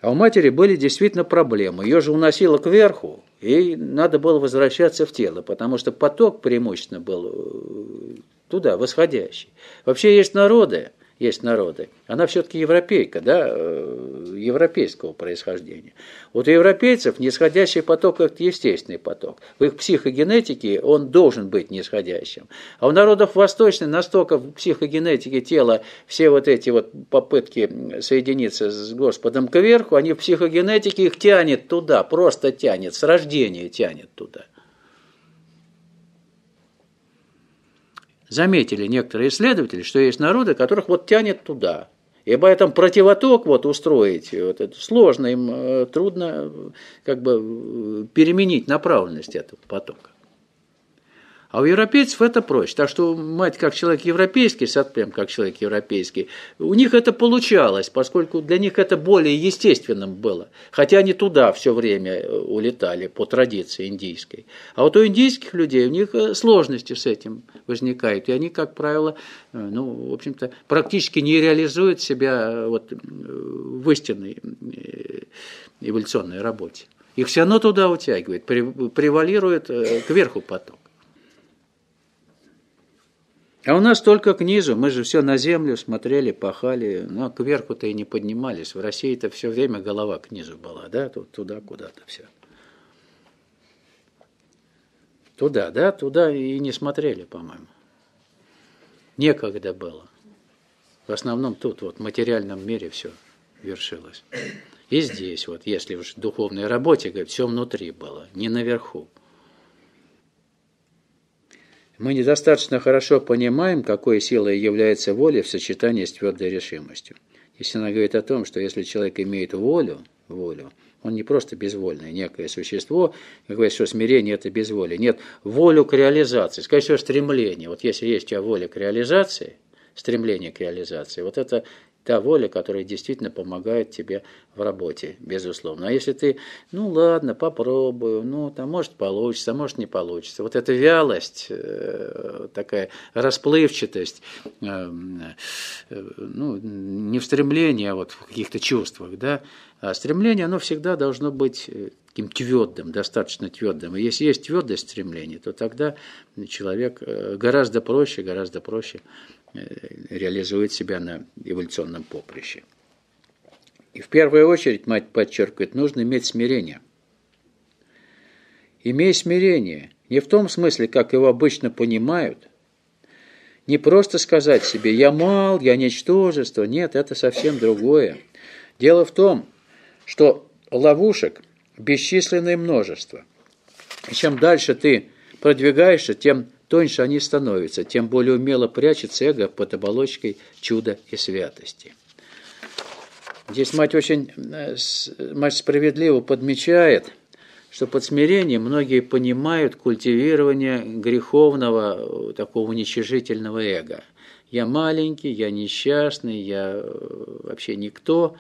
А у матери были действительно проблемы. Ее же уносило кверху, и надо было возвращаться в тело, потому что поток преимущественно был э, туда, восходящий. Вообще есть народы, есть народы, она все-таки европейка, да, э, европейского происхождения. Вот у европейцев нисходящий поток – это естественный поток. В их психогенетике он должен быть нисходящим. А у народов восточных настолько в психогенетике тела все вот эти вот попытки соединиться с Господом кверху, они в психогенетике их тянет туда, просто тянет, с рождения тянет туда. Заметили некоторые исследователи, что есть народы, которых вот тянет туда. И этом противоток вот устроить, вот это сложно, им э, трудно э, как бы э, переменить направленность этого потока. А у европейцев это проще. Так что мать как человек европейский, сад прям как человек европейский, у них это получалось, поскольку для них это более естественным было. Хотя они туда все время э, улетали по традиции индийской. А вот у индийских людей у них э, сложности с этим возникают. И они, как правило, э, ну, в общем-то, практически не реализуют себя вот в истинной эволюционной работе. Их все равно туда утягивает, превалирует кверху поток. А у нас только книжа, мы же все на землю смотрели, пахали, но кверху-то и не поднимались. В России-то все время голова книжа была, да, тут туда куда-то все. Туда, да, туда и не смотрели, по-моему. Некогда было. В основном тут, вот, в материальном мире все вершилось. И здесь, вот, если уж в духовной работе, говорит, все внутри было, не наверху. Мы недостаточно хорошо понимаем, какой силой является воля в сочетании с твердой решимостью. Если она говорит о том, что если человек имеет волю, волю, он не просто безвольное некое существо, как говорят, что смирение – это безволие. Нет, волю к реализации, скорее всего, стремление. Вот если есть у тебя воля к реализации, стремление к реализации, вот это та воля, которая действительно помогает тебе в работе, безусловно. А если ты, ну ладно, попробую, ну там может получится, а может не получится. Вот эта вялость, э, такая расплывчатость, э, э, ну, не в стремлении, а вот в каких-то чувствах, да, а стремление, оно всегда должно быть таким твердым, достаточно твердым. И если есть твердость стремления, то тогда человек гораздо проще, гораздо проще Э, реализует себя на эволюционном поприще. И в первую очередь, мать подчеркивает, нужно иметь смирение. Имей смирение не в том смысле, как его обычно понимают, не просто сказать себе «я мал, я ничтожество», нет, это совсем другое. Дело в том, что ловушек бесчисленное множество. И чем дальше ты продвигаешься, тем тоньше они становятся, тем более умело прячется эго под оболочкой чуда и святости. Здесь мать очень, э, мать справедливо подмечает, что под смирением многие понимают культивирование греховного, э, такого уничижительного эго. Я маленький, я несчастный, я э, вообще никто,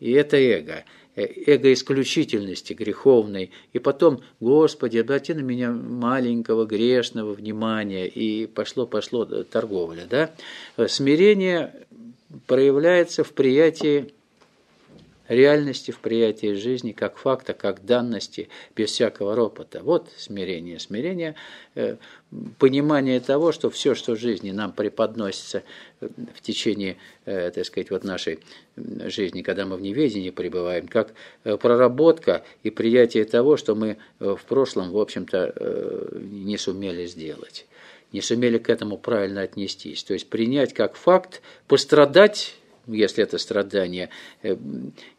и это эго – Э, эгоисключительности греховной, и потом «Господи, обрати на меня маленького грешного внимания», и пошло-пошло э, торговля. Да? Смирение проявляется в приятии реальности в приятии жизни как факта, как данности, без всякого ропота. Вот смирение. Смирение э, – понимание того, что все, что в жизни нам преподносится э, в течение, э, так сказать, вот нашей жизни, когда мы в неведении пребываем, как э, проработка и приятие того, что мы э, в прошлом, в общем-то, э, не сумели сделать не сумели к этому правильно отнестись. То есть принять как факт, пострадать если это страдание, э,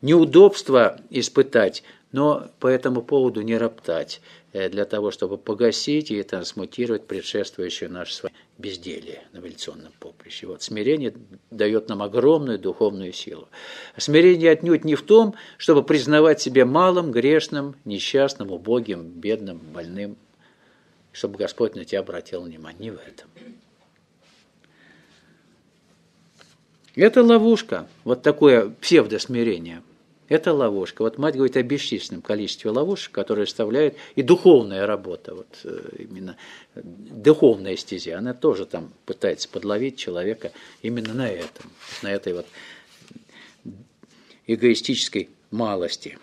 неудобство испытать, но по этому поводу не роптать, э, для того, чтобы погасить и трансмутировать предшествующее наше безделие на эволюционном поприще. Вот смирение дает нам огромную духовную силу. Смирение отнюдь не в том, чтобы признавать себя малым, грешным, несчастным, убогим, бедным, больным, чтобы Господь на тебя обратил внимание. Не в этом. Это ловушка, вот такое псевдосмирение. Это ловушка. Вот мать говорит о бесчисленном количестве ловушек, которые оставляют. и духовная работа, вот э, именно духовная стезя, она тоже там пытается подловить человека именно на этом, на этой вот эгоистической малости.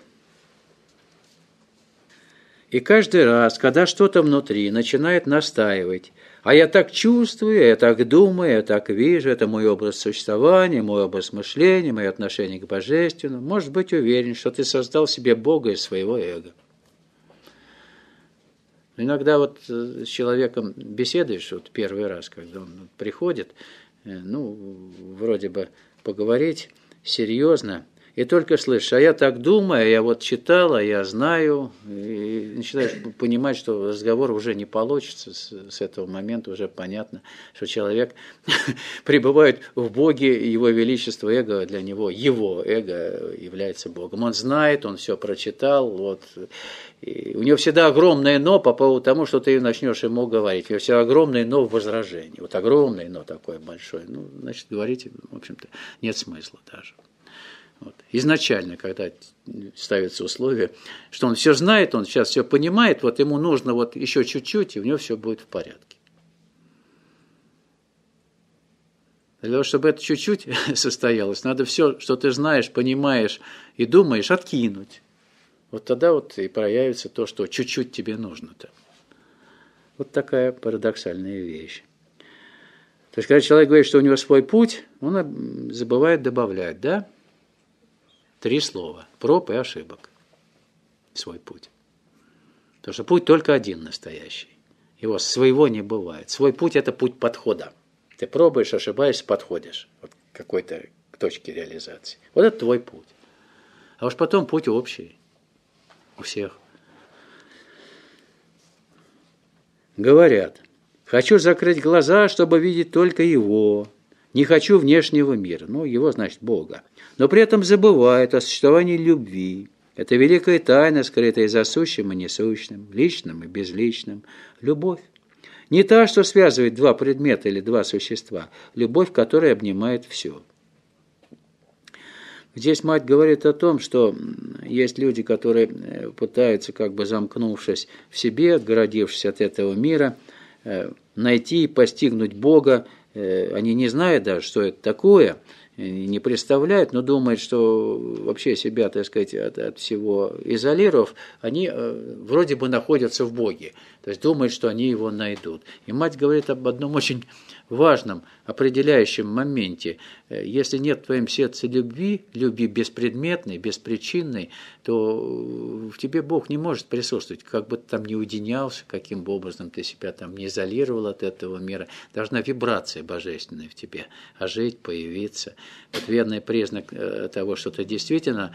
И каждый раз, когда что-то внутри начинает настаивать, а я так чувствую, я так думаю, я так вижу, это мой образ существования, мой образ мышления, мое отношение к Божественному, может быть уверен, что ты создал себе Бога из своего эго. Иногда вот э, с человеком беседуешь, вот первый раз, когда он приходит, э, ну, вроде бы поговорить серьезно, и только слышишь, а я так думаю, я вот читала, я знаю, и начинаешь понимать, что разговор уже не получится с, с этого момента, уже понятно, что человек пребывает в Боге, его величество эго а для него, его эго является Богом. Он знает, он все прочитал, вот. И у него всегда огромное но по поводу того, что ты начнешь ему говорить. У него всегда огромное но в возражении. Вот огромное но такое большое. Ну, значит, говорить, в общем-то, нет смысла даже. Вот. Изначально, когда ставятся условия, что он все знает, он сейчас все понимает, вот ему нужно вот еще чуть-чуть, и у него все будет в порядке. Для того, чтобы это чуть-чуть состоялось, надо все, что ты знаешь, понимаешь и думаешь, откинуть. Вот тогда вот и проявится то, что чуть-чуть тебе нужно-то. Вот такая парадоксальная вещь. То есть, когда человек говорит, что у него свой путь, он забывает добавлять, да? Три слова. Проб и ошибок. Свой путь. Потому что путь только один настоящий. Его своего не бывает. Свой путь – это путь подхода. Ты пробуешь, ошибаешься, подходишь вот к какой-то к точке реализации. Вот это твой путь. А уж потом путь общий у всех. Говорят, хочу закрыть глаза, чтобы видеть только его, не хочу внешнего мира, ну, его, значит, Бога. Но при этом забывает о существовании любви. Это великая тайна, скрытая за сущим и несущным, личным и безличным. Любовь. Не та, что связывает два предмета или два существа. Любовь, которая обнимает все. Здесь мать говорит о том, что есть люди, которые э, пытаются, как бы замкнувшись в себе, отгородившись от этого мира, э, найти и постигнуть Бога Э, они не знают даже, что это такое, э, не представляют, но думают, что вообще себя, так сказать, от, от всего изолировав, они э, вроде бы находятся в Боге. То есть думают, что они его найдут. И мать говорит об одном очень важном, определяющем моменте. Э, если нет в твоем сердце любви, любви беспредметной, беспричинной, то э, в тебе Бог не может присутствовать, как бы ты там ни уединялся, каким бы образом ты себя там не изолировал от этого мира. Должна вибрация божественная в тебе ожить, а появиться. Вот верный признак э, того, что ты действительно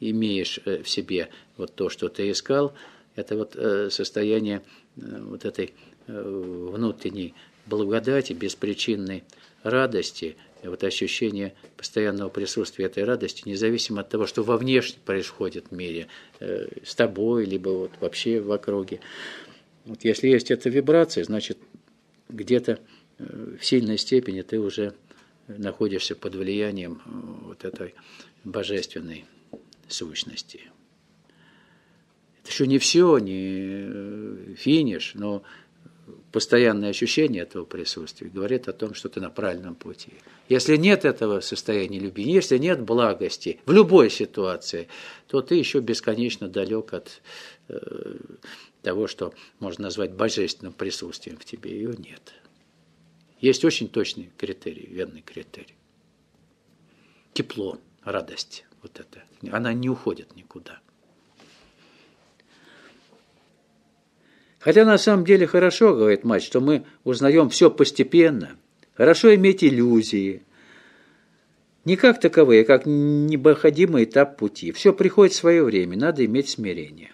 имеешь в себе вот то, что ты искал, это вот состояние вот этой внутренней благодати, беспричинной радости, вот ощущение постоянного присутствия этой радости, независимо от того, что во внешнем происходит в мире, э, с тобой, либо вот вообще в округе. Вот если есть эта вибрация, значит, где-то э, в сильной степени ты уже находишься под влиянием э, вот этой божественной сущности. Это еще не все, не э, финиш, но постоянное ощущение этого присутствия говорит о том, что ты на правильном пути. Если нет этого состояния любви, если нет благости в любой ситуации, то ты еще бесконечно далек от э, того, что можно назвать божественным присутствием в тебе. Ее нет. Есть очень точный критерий, верный критерий. Тепло, радость. Вот это. Она не уходит никуда. Хотя на самом деле хорошо, говорит мать, что мы узнаем все постепенно. Хорошо иметь иллюзии. Не как таковые, а как необходимый этап пути. Все приходит в свое время, надо иметь смирение.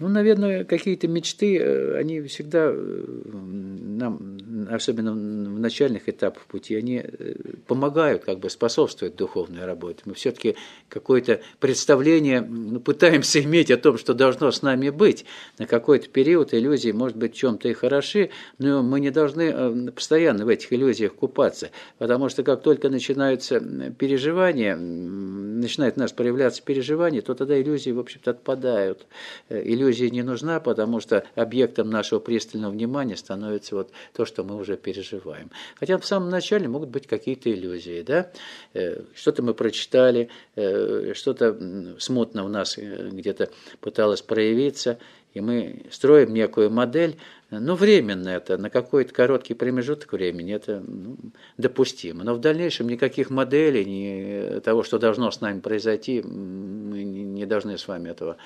Ну, наверное, какие-то мечты, э, они всегда э, нам, особенно в начальных этапах пути, они э, помогают, как бы способствуют духовной работе. Мы все-таки какое-то представление ну, пытаемся иметь о том, что должно с нами быть. На какой-то период иллюзии, может быть, чем-то и хороши, но мы не должны постоянно в этих иллюзиях купаться, потому что как только начинаются переживания, начинают у нас проявляться переживания, то тогда иллюзии, в общем-то, отпадают. Иллюзии иллюзия не нужна, потому что объектом нашего пристального внимания становится вот то, что мы уже переживаем. Хотя в самом начале могут быть какие-то иллюзии, да? Э, что-то мы прочитали, э, что-то смутно у нас э, где-то пыталось проявиться, и мы строим некую модель, ну, временно это, на какой-то короткий промежуток времени это ну, допустимо. Но в дальнейшем никаких моделей, ни того, что должно с нами произойти, мы не должны с вами этого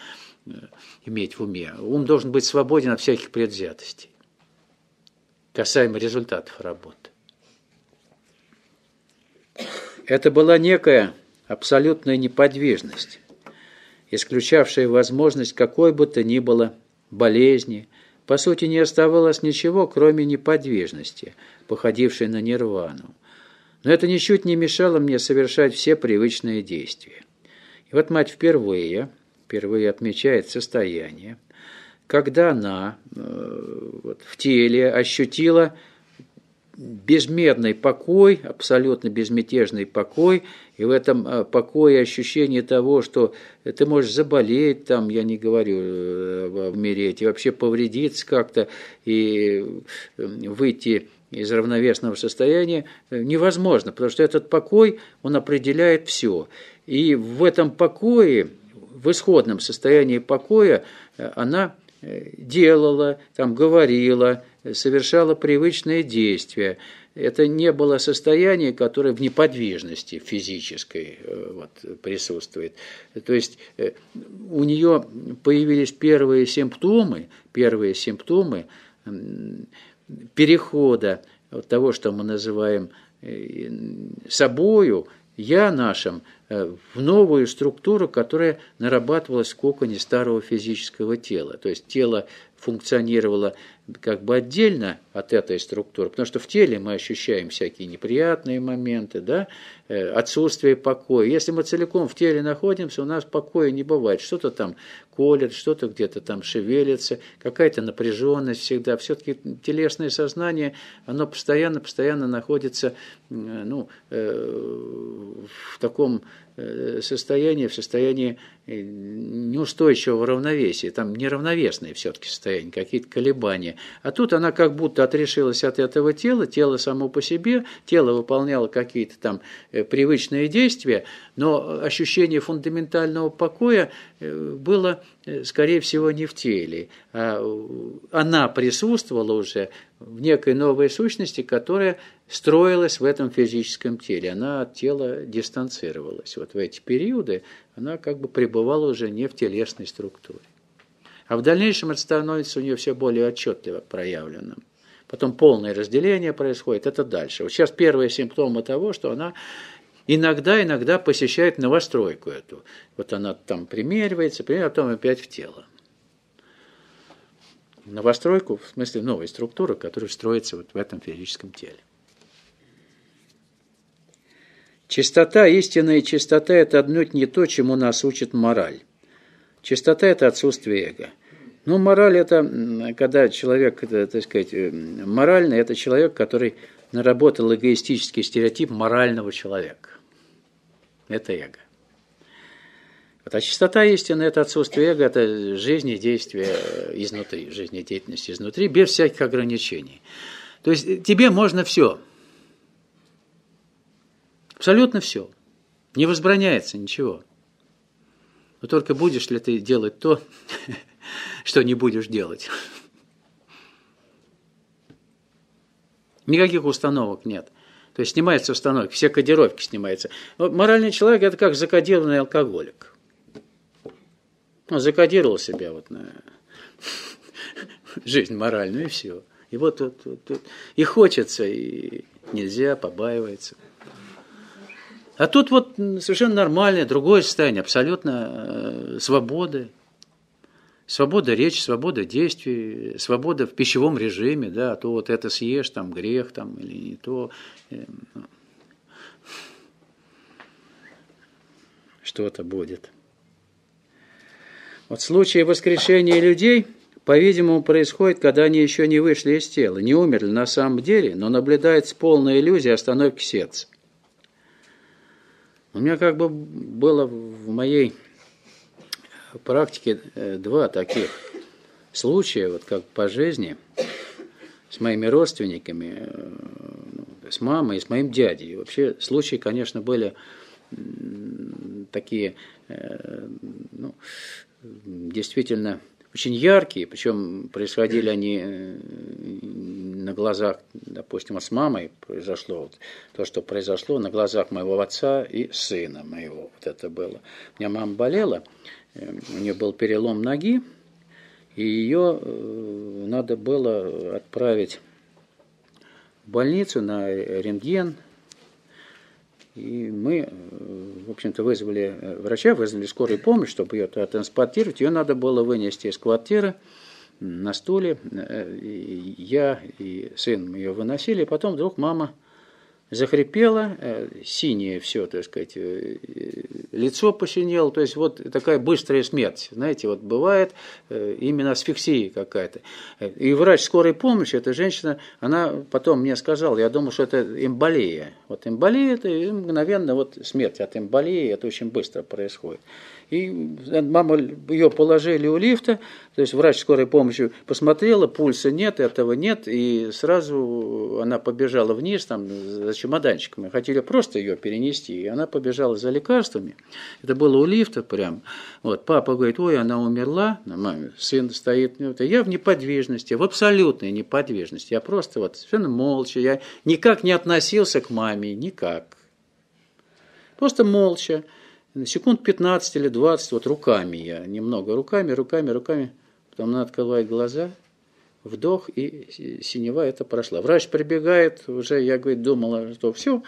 Э, иметь в уме. Ум должен быть свободен от всяких предвзятостей, касаемо результатов работы. Это была некая абсолютная неподвижность, исключавшая возможность какой бы то ни было болезни. По сути, не оставалось ничего, кроме неподвижности, походившей на нирвану. Но это ничуть не мешало мне совершать все привычные действия. И вот мать впервые впервые отмечает состояние, когда она э, вот, в теле ощутила безмерный покой, абсолютно безмятежный покой, и в этом э, покое ощущение того, что ты можешь заболеть, там, я не говорю, э, умереть, и вообще повредиться как-то, и выйти из равновесного состояния невозможно, потому что этот покой, он определяет все. И в этом покое в исходном состоянии покоя э, она э, делала, там говорила, э, совершала привычные действия. Это не было состояние, которое в неподвижности физической вот, присутствует. То есть у нее появились первые симптомы, первые симптомы перехода от того, что мы называем собою, я нашим э, в новую структуру, которая нарабатывалась в коконе старого физического тела. То есть тело функционировало как бы отдельно от этой структуры, потому что в теле мы ощущаем всякие неприятные моменты, да, э, отсутствие покоя. Если мы целиком в теле находимся, у нас покоя не бывает. Что-то там колет, что-то где-то там шевелится, какая-то напряженность всегда. Все-таки телесное сознание, оно постоянно-постоянно находится ну, э, в таком э, состоянии, в состоянии неустойчивого равновесия. Там неравновесное все-таки состояние, какие-то колебания а тут она как будто отрешилась от этого тела, тело само по себе, тело выполняло какие-то там э, привычные действия, но ощущение фундаментального покоя э, было, э, скорее всего, не в теле. А она присутствовала уже в некой новой сущности, которая строилась в этом физическом теле. Она от тела дистанцировалась. Вот в эти периоды она как бы пребывала уже не в телесной структуре. А в дальнейшем это становится у нее все более отчетливо проявленным. Потом полное разделение происходит, это дальше. Вот сейчас первые симптомы того, что она иногда-иногда посещает новостройку эту. Вот она там примеривается, примерно, а потом опять в тело. Новостройку, в смысле новой структуры, которая строится вот в этом физическом теле. Чистота, истинная чистота – это отнюдь не то, чему нас учит мораль. Чистота – это отсутствие эго. Ну, мораль – это когда человек, это, так сказать, э, моральный – это человек, который наработал эгоистический стереотип морального человека. Это эго. Вот, а чистота истины – это отсутствие эго, это жизнедействие изнутри, жизнедеятельность изнутри, без всяких ограничений. То есть э, тебе можно все. Абсолютно все. Не возбраняется ничего. Но только будешь ли ты делать то, что не будешь делать? Никаких установок нет. То есть снимается установки, все кодировки снимаются. моральный человек – это как закодированный алкоголик. Он закодировал себя вот на жизнь моральную, и все. И вот, вот, вот, вот. и хочется, и нельзя, побаивается. А тут вот совершенно нормальное, другое состояние, абсолютно э, свободы. Свобода речи, свобода действий, свобода в пищевом режиме, да, а то вот это съешь, там грех, там или не то. Э, ну. Что-то будет. Вот случаи воскрешения людей, по-видимому, происходят, когда они еще не вышли из тела, не умерли на самом деле, но наблюдается полная иллюзия остановки сердца. У меня как бы было в моей практике э, два таких случая, вот как по жизни, с моими родственниками, э, ну, с мамой и с моим дядей. И вообще случаи, конечно, были такие э, ну, действительно очень яркие, причем происходили они на глазах, допустим, с мамой произошло вот, то, что произошло на глазах моего отца и сына моего. Вот это было. У меня мама болела, э, у нее был перелом ноги, и ее э, надо было отправить в больницу на рентген. И мы, э, в общем-то, вызвали врача, вызвали скорую помощь, чтобы ее транспортировать. Ее надо было вынести из квартиры на стуле. Э, я и сын ее выносили. Потом вдруг мама захрипела, э, синее все, так сказать, э, лицо посинело, то есть вот такая быстрая смерть, знаете, вот бывает именно асфиксия какая-то. И врач скорой помощи, эта женщина, она потом мне сказала, я думаю, что это эмболия. Вот эмболия, это мгновенно вот смерть от эмболии, это очень быстро происходит. И мама, ее положили у лифта, то есть врач скорой помощи посмотрела, пульса нет, этого нет, и сразу она побежала вниз там за чемоданчиками. хотели просто ее перенести, и она побежала за лекарствами. Это было у лифта прям. Вот, папа говорит, ой, она умерла, на маме, сын стоит. Ну, я в неподвижности, в абсолютной неподвижности. Я просто вот совершенно молча, я никак не относился к маме, никак. Просто молча. На секунд 15 или 20, вот руками я, немного руками, руками, руками, потом надо открывать глаза, вдох, и синева это прошла. Врач прибегает, уже, я, говорит, думала, что все,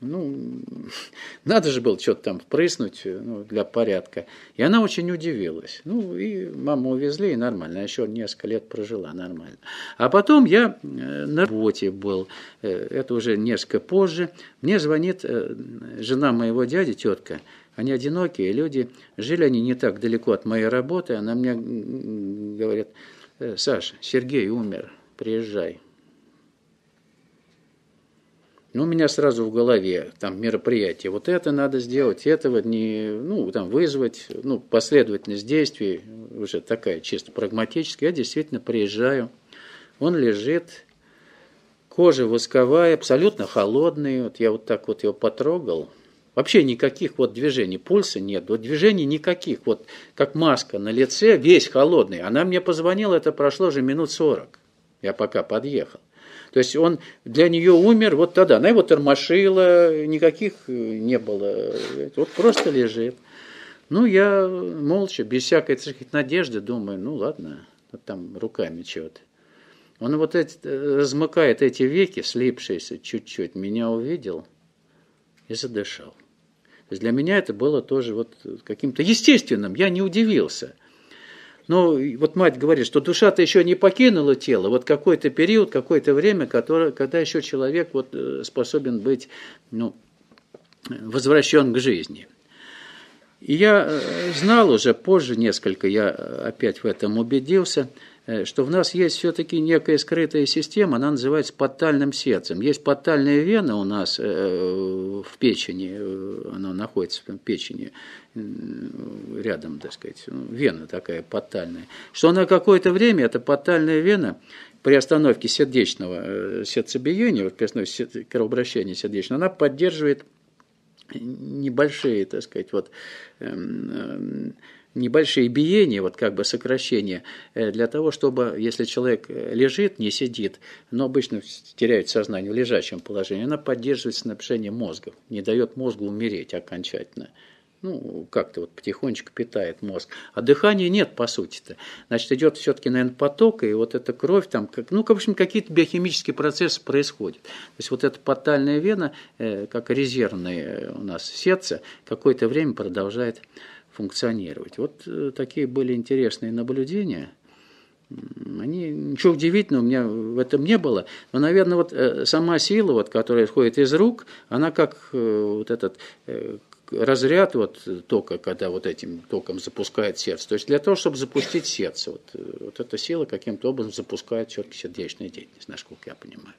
ну, надо же было что-то там впрыснуть ну, для порядка. И она очень удивилась. Ну, и маму увезли, и нормально. еще несколько лет прожила нормально. А потом я э, на работе был. Э, это уже несколько позже. Мне звонит э, жена моего дяди, тетка, они одинокие люди, жили они не так далеко от моей работы. Она мне говорит, «Э, Саша, Сергей умер, приезжай. Ну, у меня сразу в голове там мероприятие. Вот это надо сделать, этого не, ну, там вызвать, ну, последовательность действий уже такая чисто прагматическая. Я действительно приезжаю. Он лежит, кожа восковая, абсолютно холодный. Вот я вот так вот его потрогал. Вообще никаких вот движений, пульса нет, вот движений никаких, вот как маска на лице, весь холодный. Она мне позвонила, это прошло же минут сорок, я пока подъехал. То есть он для нее умер вот тогда. Она его тормошила, никаких э, не было. Вот просто лежит. Ну, я молча, без всякой так сказать, надежды, думаю, ну ладно, вот там руками чего-то. Он вот эти, э, размыкает эти веки, слипшиеся чуть-чуть, меня увидел – и задышал. То есть для меня это было тоже вот каким-то естественным, я не удивился. Но вот мать говорит, что душа-то еще не покинула тело, вот какой-то период, какое-то время, которое, когда еще человек вот э, способен быть ну, возвращен к жизни. И я э, знал уже позже несколько, я э, опять в этом убедился – Э, что в нас есть все-таки некая скрытая система, она называется подтальным сердцем. Есть подтальная вена у нас э, в печени, э, она находится в печени, рядом, так сказать, ну, вена такая подтальная, что она какое-то время, эта подтальная вена, при остановке сердечного сердцебиения, при остановке кровообращения сердечного, она поддерживает небольшие, так сказать, вот эм, небольшие биения, вот как бы сокращения, э, для того, чтобы, если человек э, лежит, не сидит, но обычно теряет сознание в лежачем положении, она поддерживает снабжение мозга, не дает мозгу умереть окончательно ну, как-то вот потихонечку питает мозг. А дыхания нет, по сути-то. Значит, идет все-таки, наверное, поток, и вот эта кровь там, как, ну, в общем, какие-то биохимические процессы происходят. То есть вот эта потальная вена, э, как резервное э, у нас сердце, какое-то время продолжает функционировать. Вот э, такие были интересные наблюдения. Они, ничего удивительного у меня в этом не было. Но, наверное, вот э, сама сила, вот, которая исходит из рук, она как э, вот этот разряд вот тока, когда вот этим током запускает сердце. То есть для того, чтобы запустить сердце, вот, вот эта сила каким-то образом запускает все-таки сердечную деятельность, насколько я понимаю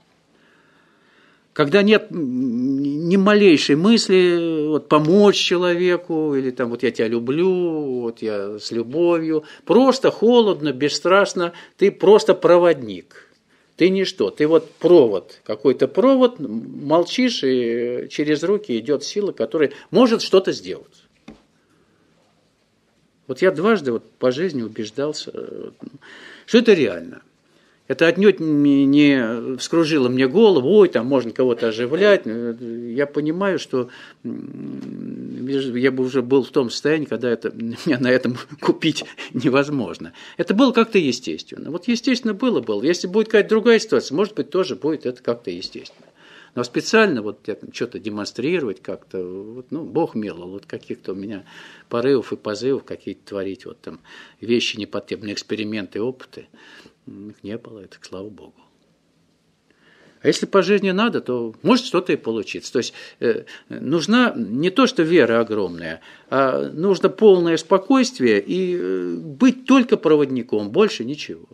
когда нет ни малейшей мысли вот, помочь человеку, или там вот я тебя люблю, вот я с любовью, просто холодно, бесстрашно ты просто проводник. Ты ничто, ты вот провод, какой-то провод, молчишь, и через руки идет сила, которая может что-то сделать. Вот я дважды вот по жизни убеждался, э, что это реально – это отнюдь не вскружило мне голову, ой, там можно кого-то оживлять. Я понимаю, что я бы уже был в том состоянии, когда это, меня на этом купить невозможно. Это было как-то естественно. Вот естественно было, было. Если будет какая-то другая ситуация, может быть, тоже будет это как-то естественно. Но специально вот что-то демонстрировать как-то, вот, ну, бог мило, вот каких-то у меня порывов и позывов какие-то творить, вот там вещи непотребные, эксперименты, опыты. Их не было, это слава Богу. А если по жизни надо, то может что-то и получиться. То есть э, нужна не то, что вера огромная, а нужно полное спокойствие и э, быть только проводником, больше ничего.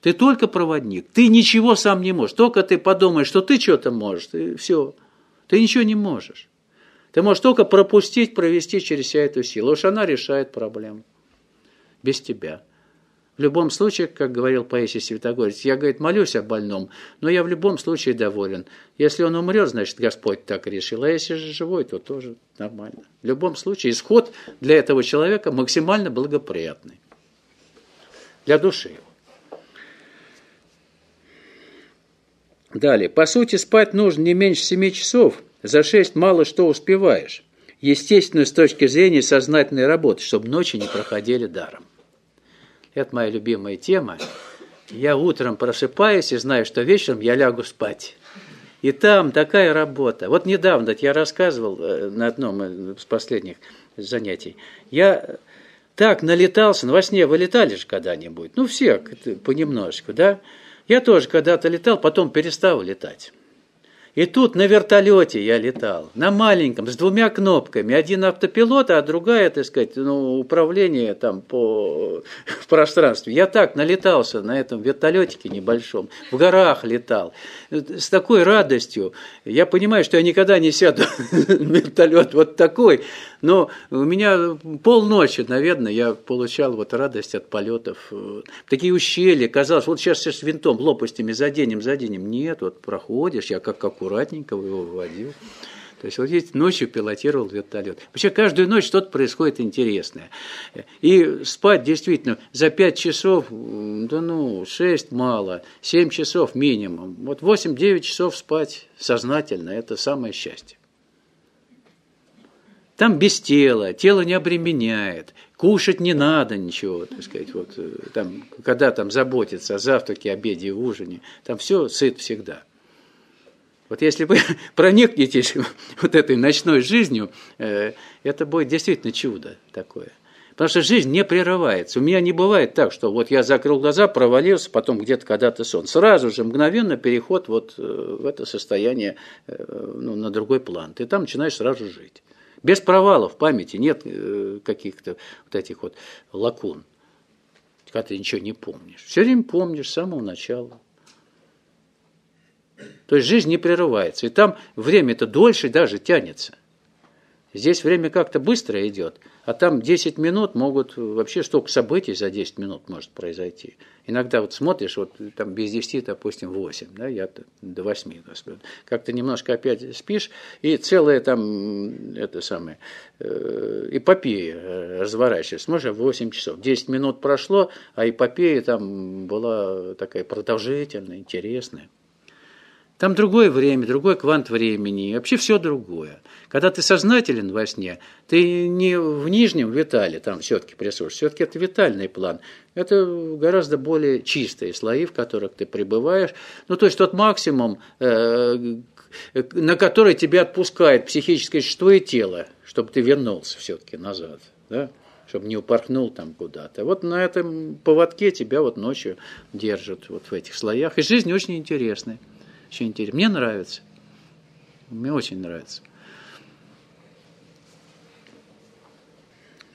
Ты только проводник, ты ничего сам не можешь. Только ты подумаешь, что ты что-то можешь, и все. Ты ничего не можешь. Ты можешь только пропустить, провести через себя эту силу. Уж она решает проблему. Без тебя. В любом случае, как говорил Паисий Святогорец, я, говорит, молюсь о больном, но я в любом случае доволен. Если он умрет, значит, Господь так решил, а если же живой, то тоже нормально. В любом случае, исход для этого человека максимально благоприятный. Для души его. Далее. По сути, спать нужно не меньше 7 часов. За 6 мало что успеваешь. Естественно, с точки зрения сознательной работы, чтобы ночи не проходили даром. Это моя любимая тема. Я утром просыпаюсь и знаю, что вечером я лягу спать. И там такая работа. Вот недавно я рассказывал э, на одном из последних занятий. Я так налетался, ну, во сне вы летали же когда-нибудь? Ну, все понемножку, да? Я тоже когда-то летал, потом перестал летать. И тут на вертолете я летал, на маленьком, с двумя кнопками. Один автопилот, а другая, так сказать, ну, управление там по пространству. Я так налетался на этом вертолетике небольшом, в горах летал. С такой радостью. Я понимаю, что я никогда не сяду на вертолет вот такой, но у меня полночи, наверное, я получал вот радость от полетов. Такие ущелья, казалось, вот сейчас, сейчас винтом лопастями заденем, заденем. Нет, вот проходишь, я как, как аккуратненько его выводил. То есть вот здесь ночью пилотировал вертолет. Вообще каждую ночь что-то происходит интересное. И спать действительно за 5 часов, да ну, 6 мало, 7 часов минимум. Вот 8-9 часов спать сознательно – это самое счастье. Там без тела, тело не обременяет, кушать не надо ничего, так сказать, вот э, там, когда там заботиться о завтраке, обеде и ужине, там все сыт всегда. Вот если вы проникнетесь вот этой ночной жизнью, э, это будет действительно чудо такое. Потому что жизнь не прерывается. У меня не бывает так, что вот я закрыл глаза, провалился, потом где-то когда-то сон. Сразу же, мгновенно переход вот э, в это состояние э, ну, на другой план. Ты там начинаешь сразу жить. Без провалов памяти нет каких-то вот этих вот лакун, когда ты ничего не помнишь. Все время помнишь с самого начала. То есть жизнь не прерывается. И там время-то дольше даже тянется. Здесь время как-то быстро идет, а там 10 минут могут, вообще столько событий за 10 минут может произойти. Иногда вот смотришь, вот там без 10, допустим, 8, да, я до 8, как-то немножко опять спишь, и целая там, это самое, э, эпопея э, разворачивается. Может, а 8 часов. 10 минут прошло, а эпопея там была такая продолжительная, интересная. Там другое время, другой квант времени, вообще все другое. Когда ты сознателен во сне, ты не в нижнем витале, там все-таки присутствуешь, все-таки это витальный план. Это гораздо более чистые слои, в которых ты пребываешь. Ну, то есть тот максимум, э, на который тебя отпускает психическое существо и тело, чтобы ты вернулся все-таки назад. Да? чтобы не упорхнул там куда-то. Вот на этом поводке тебя вот ночью держат, вот в этих слоях. И жизнь очень интересная. Еще интересно. Мне нравится. Мне очень нравится.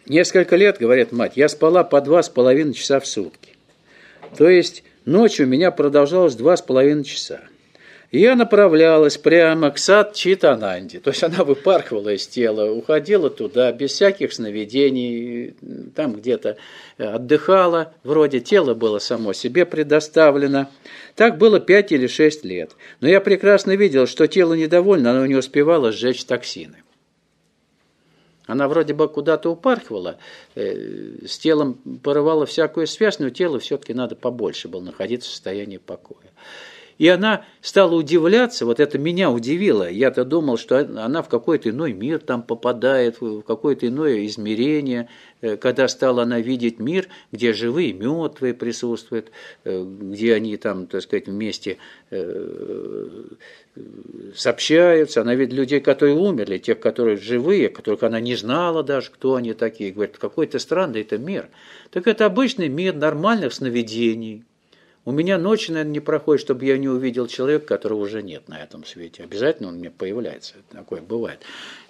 Несколько лет, говорит мать, я спала по два с половиной часа в сутки. То есть ночью у меня продолжалось два с половиной часа и направлялась прямо к сад Читананди. То есть она выпархивала из тела, уходила туда без всяких сновидений, там где-то э, отдыхала, вроде тело было само себе предоставлено. Так было пять или шесть лет. Но я прекрасно видел, что тело недовольно, оно не успевало сжечь токсины. Она вроде бы куда-то упархивала, э, с телом порывала всякую связь, но тело все-таки надо побольше было находиться в состоянии покоя. И она стала удивляться, вот это меня удивило. Я-то думал, что она в какой-то иной мир там попадает, в какое-то иное измерение, э, когда стала она видеть мир, где живые и мертвые присутствуют, э, где они там, так сказать, вместе э, сообщаются. Она видит людей, которые умерли, тех, которые живые, которых она не знала даже, кто они такие. Говорит, какой-то странный это мир. Так это обычный мир нормальных сновидений, у меня ночь, наверное, не проходит, чтобы я не увидел человека, которого уже нет на этом свете. Обязательно он мне появляется. Такое бывает.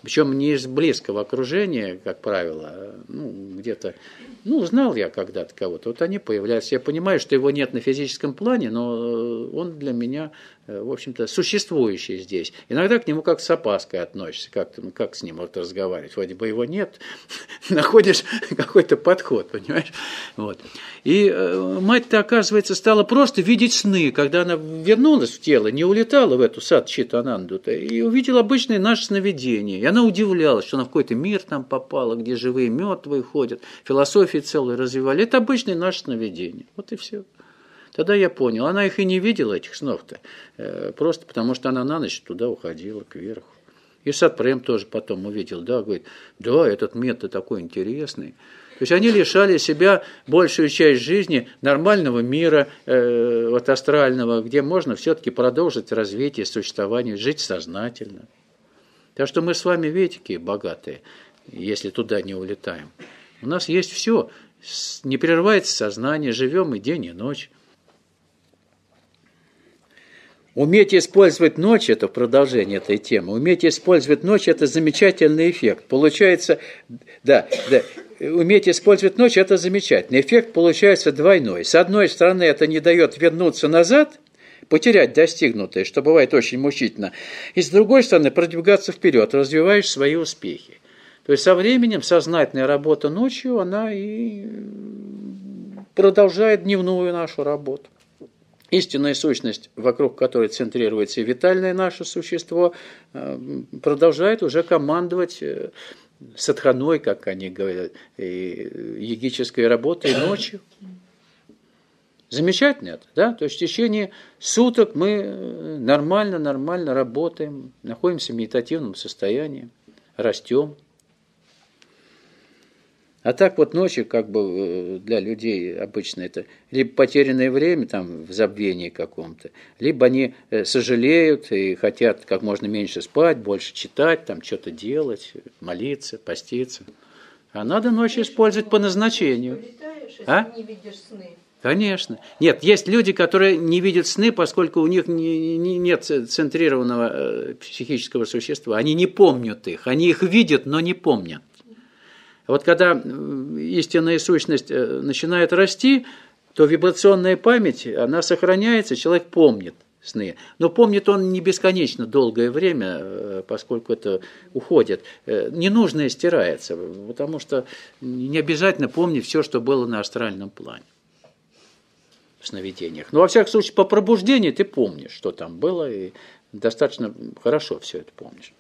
Причем не из близкого окружения, как правило, ну, где-то, ну, знал я когда-то кого-то, вот они появляются. Я понимаю, что его нет на физическом плане, но э, он для меня, э, в общем-то, существующий здесь. Иногда к нему как с опаской относишься, как, ну, как с ним вот разговаривать. Вроде бы его нет, находишь какой-то подход, понимаешь? Вот. И э, мать-то, оказывается, стала просто видеть сны, когда она вернулась в тело, не улетала в эту сад Читананду, и увидела обычные наши сновидения она удивлялась, что она в какой-то мир там попала, где живые мертвые ходят, философии целые развивали. Это обычное наше сновидение. Вот и все. Тогда я понял. Она их и не видела, этих снов-то. Э, просто потому, что она на ночь туда уходила, кверху. И Сатпрем тоже потом увидел, да, говорит, да, этот метод такой интересный. То есть они лишали себя большую часть жизни нормального мира, э, вот астрального, где можно все-таки продолжить развитие, существование, жить сознательно. Так что мы с вами, видите, какие богатые, если туда не улетаем. У нас есть все, не прерывается сознание, живем и день, и ночь. Уметь использовать ночь, это продолжение этой темы, уметь использовать ночь, это замечательный эффект. Получается, да, да, уметь использовать ночь, это замечательный эффект, получается двойной. С одной стороны, это не дает вернуться назад – потерять достигнутое, что бывает очень мучительно, и с другой стороны продвигаться вперед, развиваешь свои успехи. То есть со временем сознательная работа ночью, она и продолжает дневную нашу работу. Истинная сущность, вокруг которой центрируется и витальное наше существо, э, продолжает уже командовать э, сатханой, как они говорят, и егической работой ночью. Замечательно это, да? То есть в течение суток мы нормально-нормально э, работаем, находимся в медитативном состоянии, растем. А так вот ночью, как бы э, для людей обычно это либо потерянное время там в забвении каком-то, либо они э, сожалеют и хотят как можно меньше спать, больше читать, там что-то делать, молиться, поститься. А надо ночью использовать по назначению. Полетаешь, а? не видишь сны. Конечно. Нет, есть люди, которые не видят сны, поскольку у них не, не, нет центрированного э, психического существа. Они не помнят их. Они их видят, но не помнят. Вот когда истинная сущность э, начинает расти, то вибрационная память, она сохраняется, человек помнит сны. Но помнит он не бесконечно долгое время, э, поскольку это уходит. Ненужное стирается, потому что не обязательно помнить все, что было на астральном плане в сновидениях. Но ну, во всяком случае, по пробуждению ты помнишь, что там было, и достаточно хорошо все это помнишь.